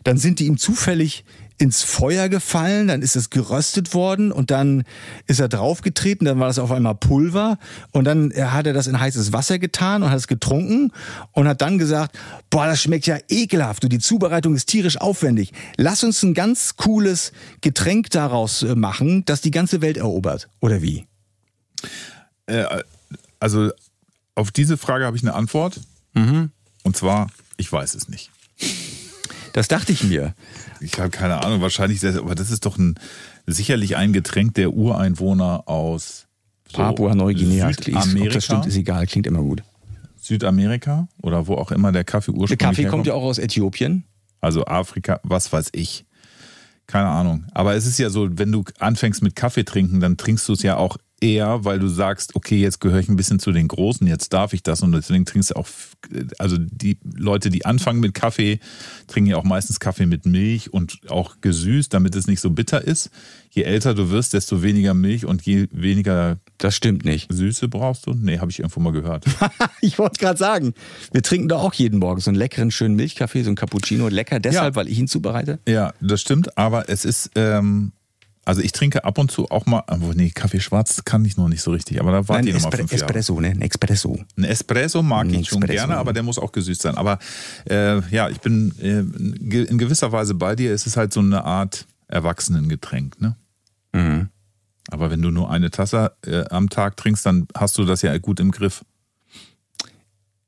dann sind die ihm zufällig ins Feuer gefallen, dann ist es geröstet worden und dann ist er draufgetreten, dann war das auf einmal Pulver und dann äh, hat er das in heißes Wasser getan und hat es getrunken und hat dann gesagt, boah, das schmeckt ja ekelhaft und die Zubereitung ist tierisch aufwendig. Lass uns ein ganz cooles Getränk daraus äh, machen, das die ganze Welt erobert, oder wie? Äh, also auf diese Frage habe ich eine Antwort. Mhm. Und zwar, ich weiß es nicht. Das dachte ich mir. Ich habe keine Ahnung, wahrscheinlich, aber das ist doch ein, sicherlich ein Getränk der Ureinwohner aus so Papua Neuguinea. Amerika. das stimmt, ist egal, klingt immer gut. Südamerika oder wo auch immer der Kaffee ursprünglich Der Kaffee herkommt. kommt ja auch aus Äthiopien. Also Afrika, was weiß ich. Keine Ahnung. Aber es ist ja so, wenn du anfängst mit Kaffee trinken, dann trinkst du es ja auch eher, weil du sagst, okay, jetzt gehöre ich ein bisschen zu den Großen, jetzt darf ich das und deswegen trinkst du auch, also die Leute, die anfangen mit Kaffee, trinken ja auch meistens Kaffee mit Milch und auch gesüßt, damit es nicht so bitter ist. Je älter du wirst, desto weniger Milch und je weniger. Das stimmt nicht. Süße brauchst du? Nee, habe ich irgendwo mal gehört. *laughs* ich wollte gerade sagen, wir trinken doch auch jeden Morgen so einen leckeren, schönen Milchkaffee, so einen Cappuccino. Lecker deshalb, ja. weil ich ihn zubereite. Ja, das stimmt, aber es ist, ähm, also ich trinke ab und zu auch mal, oh nee, Kaffee schwarz kann ich noch nicht so richtig, aber da warte ich nochmal fünf Jahre. Espresso, ne? Ein Espresso. Ein Espresso mag ein ich Espresso. schon gerne, aber der muss auch gesüßt sein. Aber äh, ja, ich bin äh, in gewisser Weise bei dir. Es ist halt so eine Art Erwachsenengetränk, ne? Mhm. Aber wenn du nur eine Tasse äh, am Tag trinkst, dann hast du das ja gut im Griff.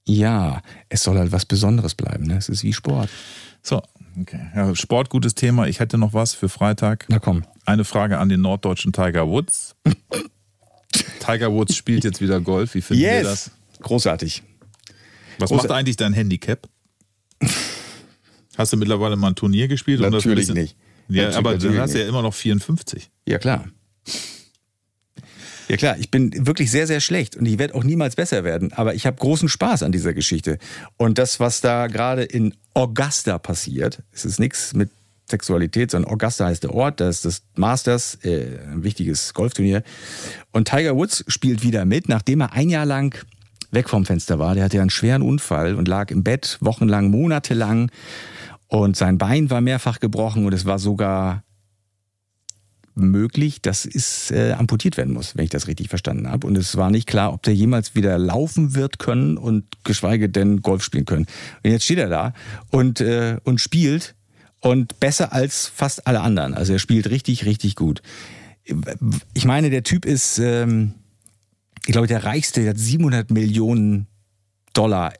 Ja, es soll halt was Besonderes bleiben. Ne? Es ist wie Sport. So, okay. Ja, Sport, gutes Thema. Ich hätte noch was für Freitag. Na komm. Eine Frage an den norddeutschen Tiger Woods. *laughs* Tiger Woods spielt jetzt wieder Golf. Wie findet yes. wir das? Großartig. Was Großartig. macht eigentlich dein Handicap? Hast du mittlerweile mal ein Turnier gespielt? Natürlich nicht. Ja, Natürlich, aber du hast ja immer noch 54. Ja, klar. Ja klar, ich bin wirklich sehr, sehr schlecht und ich werde auch niemals besser werden. Aber ich habe großen Spaß an dieser Geschichte. Und das, was da gerade in Augusta passiert, es ist nichts mit Sexualität, sondern Augusta heißt der Ort, da ist das Masters, äh, ein wichtiges Golfturnier. Und Tiger Woods spielt wieder mit, nachdem er ein Jahr lang weg vom Fenster war. Der hatte ja einen schweren Unfall und lag im Bett wochenlang, monatelang. Und sein Bein war mehrfach gebrochen und es war sogar möglich, dass es äh, amputiert werden muss, wenn ich das richtig verstanden habe. Und es war nicht klar, ob der jemals wieder laufen wird können und geschweige denn Golf spielen können. Und jetzt steht er da und, äh, und spielt und besser als fast alle anderen. Also er spielt richtig, richtig gut. Ich meine, der Typ ist, ähm, ich glaube, der reichste, der hat 700 Millionen Dollar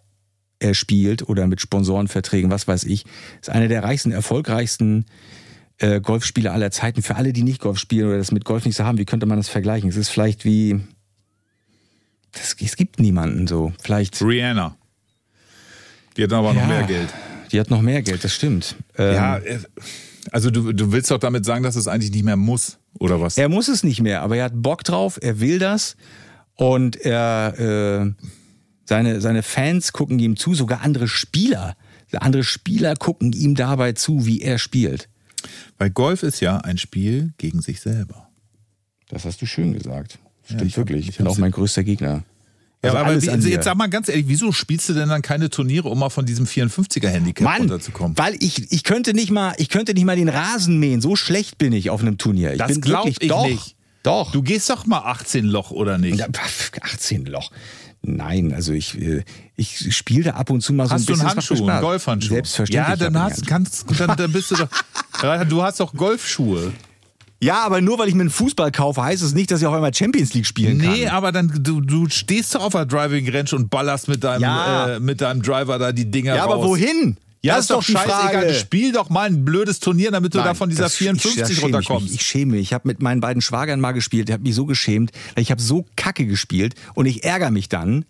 erspielt oder mit Sponsorenverträgen, was weiß ich. Ist einer der reichsten, erfolgreichsten äh, Golfspieler aller Zeiten. Für alle, die nicht Golf spielen oder das mit Golf nicht so haben, wie könnte man das vergleichen? Es ist vielleicht wie. Das, es gibt niemanden so. Vielleicht. Rihanna. Die hat aber ja, noch mehr Geld. Die hat noch mehr Geld, das stimmt. Ähm, ja, äh, also du, du willst doch damit sagen, dass es eigentlich nicht mehr muss, oder was? Er muss es nicht mehr, aber er hat Bock drauf, er will das und er. Äh, seine, seine Fans gucken ihm zu, sogar andere Spieler. Andere Spieler gucken ihm dabei zu, wie er spielt. Weil Golf ist ja ein Spiel gegen sich selber. Das hast du schön gesagt. Stimmt ja, ich wirklich. Hab, ich, bin auch mein größter Gegner. Also aber wie, also jetzt sag mal ganz ehrlich, wieso spielst du denn dann keine Turniere, um mal von diesem 54er Handicap runterzukommen? Weil ich ich könnte nicht mal ich könnte nicht mal den Rasen mähen, so schlecht bin ich auf einem Turnier. Ich das glaube ich doch, nicht. Doch. Du gehst doch mal 18 Loch oder nicht? 18 Loch. Nein, also ich, äh, ich spiele da ab und zu mal so ein bisschen. Hast du einen Handschuh, einen Golfhandschuh? Selbstverständlich. Ja, dann, hast, kannst, dann, dann bist du doch. *laughs* du hast doch Golfschuhe. Ja, aber nur weil ich mir einen Fußball kaufe, heißt es das nicht, dass ich auch einmal Champions League spielen kann. Nee, aber dann du, du stehst doch auf der Driving Range und ballerst mit deinem, ja. äh, mit deinem Driver da die Dinger raus. Ja, aber wohin? Ja, das ist doch, scheißegal. Spiel doch mal ein blödes Turnier, damit du Nein, da von dieser das, 54 ich, runterkommst. Ich, ich, schäme mich. Ich habe mit meinen beiden Schwagern mal gespielt. Ich habe mich so geschämt, ich habe so kacke gespielt und ich ärgere mich dann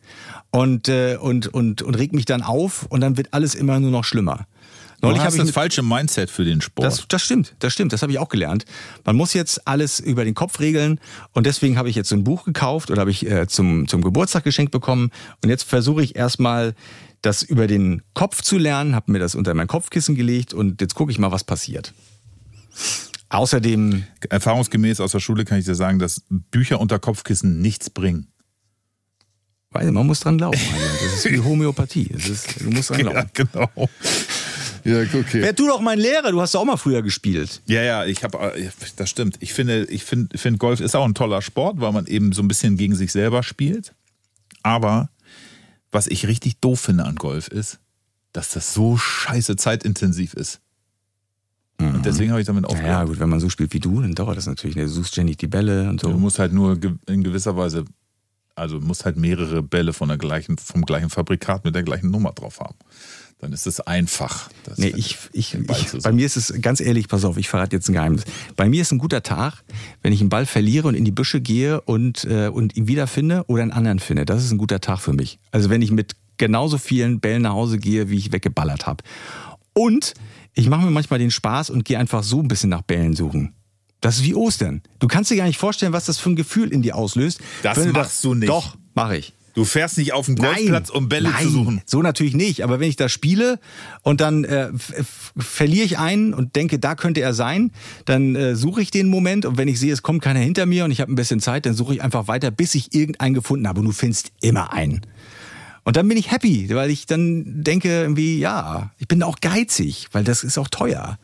und, äh, und, und, und reg mich dann auf und dann wird alles immer nur noch schlimmer. Neulich habe ich das falsche Mindset für den Sport. Das, das stimmt, das stimmt, das habe ich auch gelernt. Man muss jetzt alles über den Kopf regeln und deswegen habe ich jetzt so ein Buch gekauft oder habe ich äh, zum, zum Geburtstag geschenkt bekommen und jetzt versuche ich erstmal das über den Kopf zu lernen, habe mir das unter mein Kopfkissen gelegt und jetzt gucke ich mal, was passiert. Außerdem. Erfahrungsgemäß aus der Schule kann ich dir sagen, dass Bücher unter Kopfkissen nichts bringen. Weil man muss dran glauben. Das ist wie Homöopathie. Ist, du musst dran *laughs* glauben. Ja, genau. Ja, okay. Wer du doch mein Lehrer, du hast doch auch mal früher gespielt. Ja, ja, ich habe äh, das stimmt. Ich finde ich finde, finde Golf ist auch ein toller Sport, weil man eben so ein bisschen gegen sich selber spielt, aber was ich richtig doof finde an Golf ist, dass das so scheiße zeitintensiv ist. Mhm. Und deswegen habe ich damit aufgehört. Ja, gut, wenn man so spielt wie du, dann dauert das natürlich. Ne, du suchst ständig die Bälle und so. Du musst halt nur in gewisser Weise also muss halt mehrere Bälle von der gleichen, vom gleichen Fabrikat mit der gleichen Nummer drauf haben. Dann ist es einfach. Das nee, ich, ich, ich bei mir ist es ganz ehrlich, pass auf, ich verrate jetzt ein Geheimnis. Bei mir ist ein guter Tag, wenn ich einen Ball verliere und in die Büsche gehe und, äh, und ihn wiederfinde oder einen anderen finde. Das ist ein guter Tag für mich. Also wenn ich mit genauso vielen Bällen nach Hause gehe, wie ich weggeballert habe. Und ich mache mir manchmal den Spaß und gehe einfach so ein bisschen nach Bällen suchen. Das ist wie Ostern. Du kannst dir gar nicht vorstellen, was das für ein Gefühl in dir auslöst. Das du machst da, du nicht. Doch, mache ich. Du fährst nicht auf den Golfplatz, um Bälle nein, zu suchen. So natürlich nicht. Aber wenn ich da spiele und dann äh, verliere ich einen und denke, da könnte er sein, dann äh, suche ich den Moment und wenn ich sehe, es kommt keiner hinter mir und ich habe ein bisschen Zeit, dann suche ich einfach weiter, bis ich irgendeinen gefunden habe. Und du findest immer einen. Und dann bin ich happy, weil ich dann denke, irgendwie, ja, ich bin auch geizig, weil das ist auch teuer.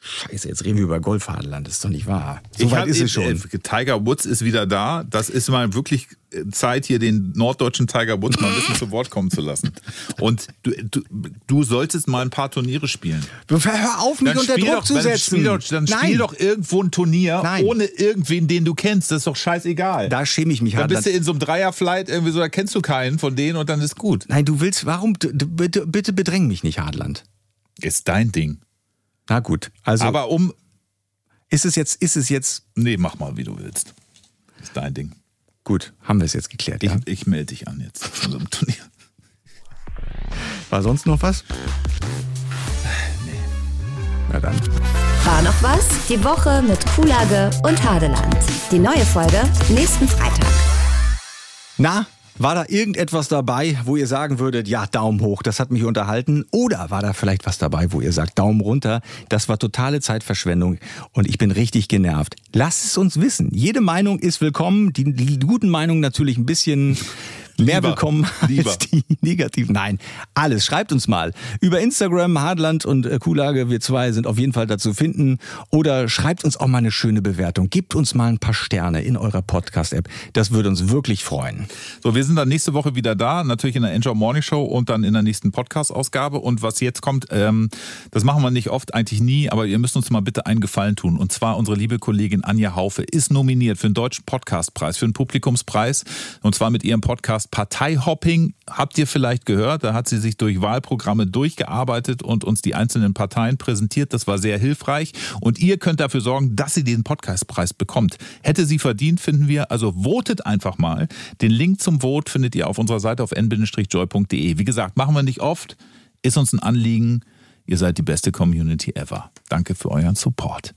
Scheiße, jetzt reden wir über Golfhadeland, das ist doch nicht wahr. So weit ist es schon. Äh, Tiger Woods ist wieder da. Das ist mal wirklich äh, Zeit, hier den norddeutschen Tiger Woods mal ein bisschen *laughs* zu Wort kommen zu lassen. Und du, du, du solltest mal ein paar Turniere spielen. Hör auf, mich dann unter Druck doch, zu setzen. Dann spiel, doch, dann spiel doch irgendwo ein Turnier Nein. ohne irgendwen, den du kennst. Das ist doch scheißegal. Da schäme ich mich halt. Dann bist du in so einem Dreierflight irgendwie so, da kennst du keinen von denen und dann ist gut. Nein, du willst, warum? Bitte, bitte bedräng mich nicht, Hadland. Ist dein Ding. Na gut. Also, Aber um. Ist es jetzt, ist es jetzt. Nee, mach mal, wie du willst. Ist dein Ding. Gut, haben wir es jetzt geklärt. Ich, ja? ich melde dich an jetzt von unserem Turnier. War sonst noch was? Nee. Na dann. War noch was? Die Woche mit Kulage und Hadeland. Die neue Folge nächsten Freitag. Na, war da irgendetwas dabei, wo ihr sagen würdet, ja, Daumen hoch, das hat mich unterhalten? Oder war da vielleicht was dabei, wo ihr sagt, Daumen runter, das war totale Zeitverschwendung und ich bin richtig genervt? Lasst es uns wissen. Jede Meinung ist willkommen. Die, die guten Meinungen natürlich ein bisschen Mehr willkommen lieber. als die *laughs* negativen. Nein, alles. Schreibt uns mal. Über Instagram, Hardland und äh, Kuhlage, wir zwei sind auf jeden Fall dazu finden. Oder schreibt uns auch mal eine schöne Bewertung. Gebt uns mal ein paar Sterne in eurer Podcast-App. Das würde uns wirklich freuen. So, wir sind dann nächste Woche wieder da. Natürlich in der Enjoy Morning Show und dann in der nächsten Podcast-Ausgabe. Und was jetzt kommt, ähm, das machen wir nicht oft, eigentlich nie. Aber ihr müsst uns mal bitte einen Gefallen tun. Und zwar unsere liebe Kollegin Anja Haufe ist nominiert für den Deutschen Podcastpreis, für den Publikumspreis. Und zwar mit ihrem Podcast Parteihopping habt ihr vielleicht gehört. Da hat sie sich durch Wahlprogramme durchgearbeitet und uns die einzelnen Parteien präsentiert. Das war sehr hilfreich. Und ihr könnt dafür sorgen, dass sie den Podcastpreis bekommt. Hätte sie verdient, finden wir. Also votet einfach mal. Den Link zum Vote findet ihr auf unserer Seite auf n-joy.de. Wie gesagt, machen wir nicht oft. Ist uns ein Anliegen. Ihr seid die beste Community ever. Danke für euren Support.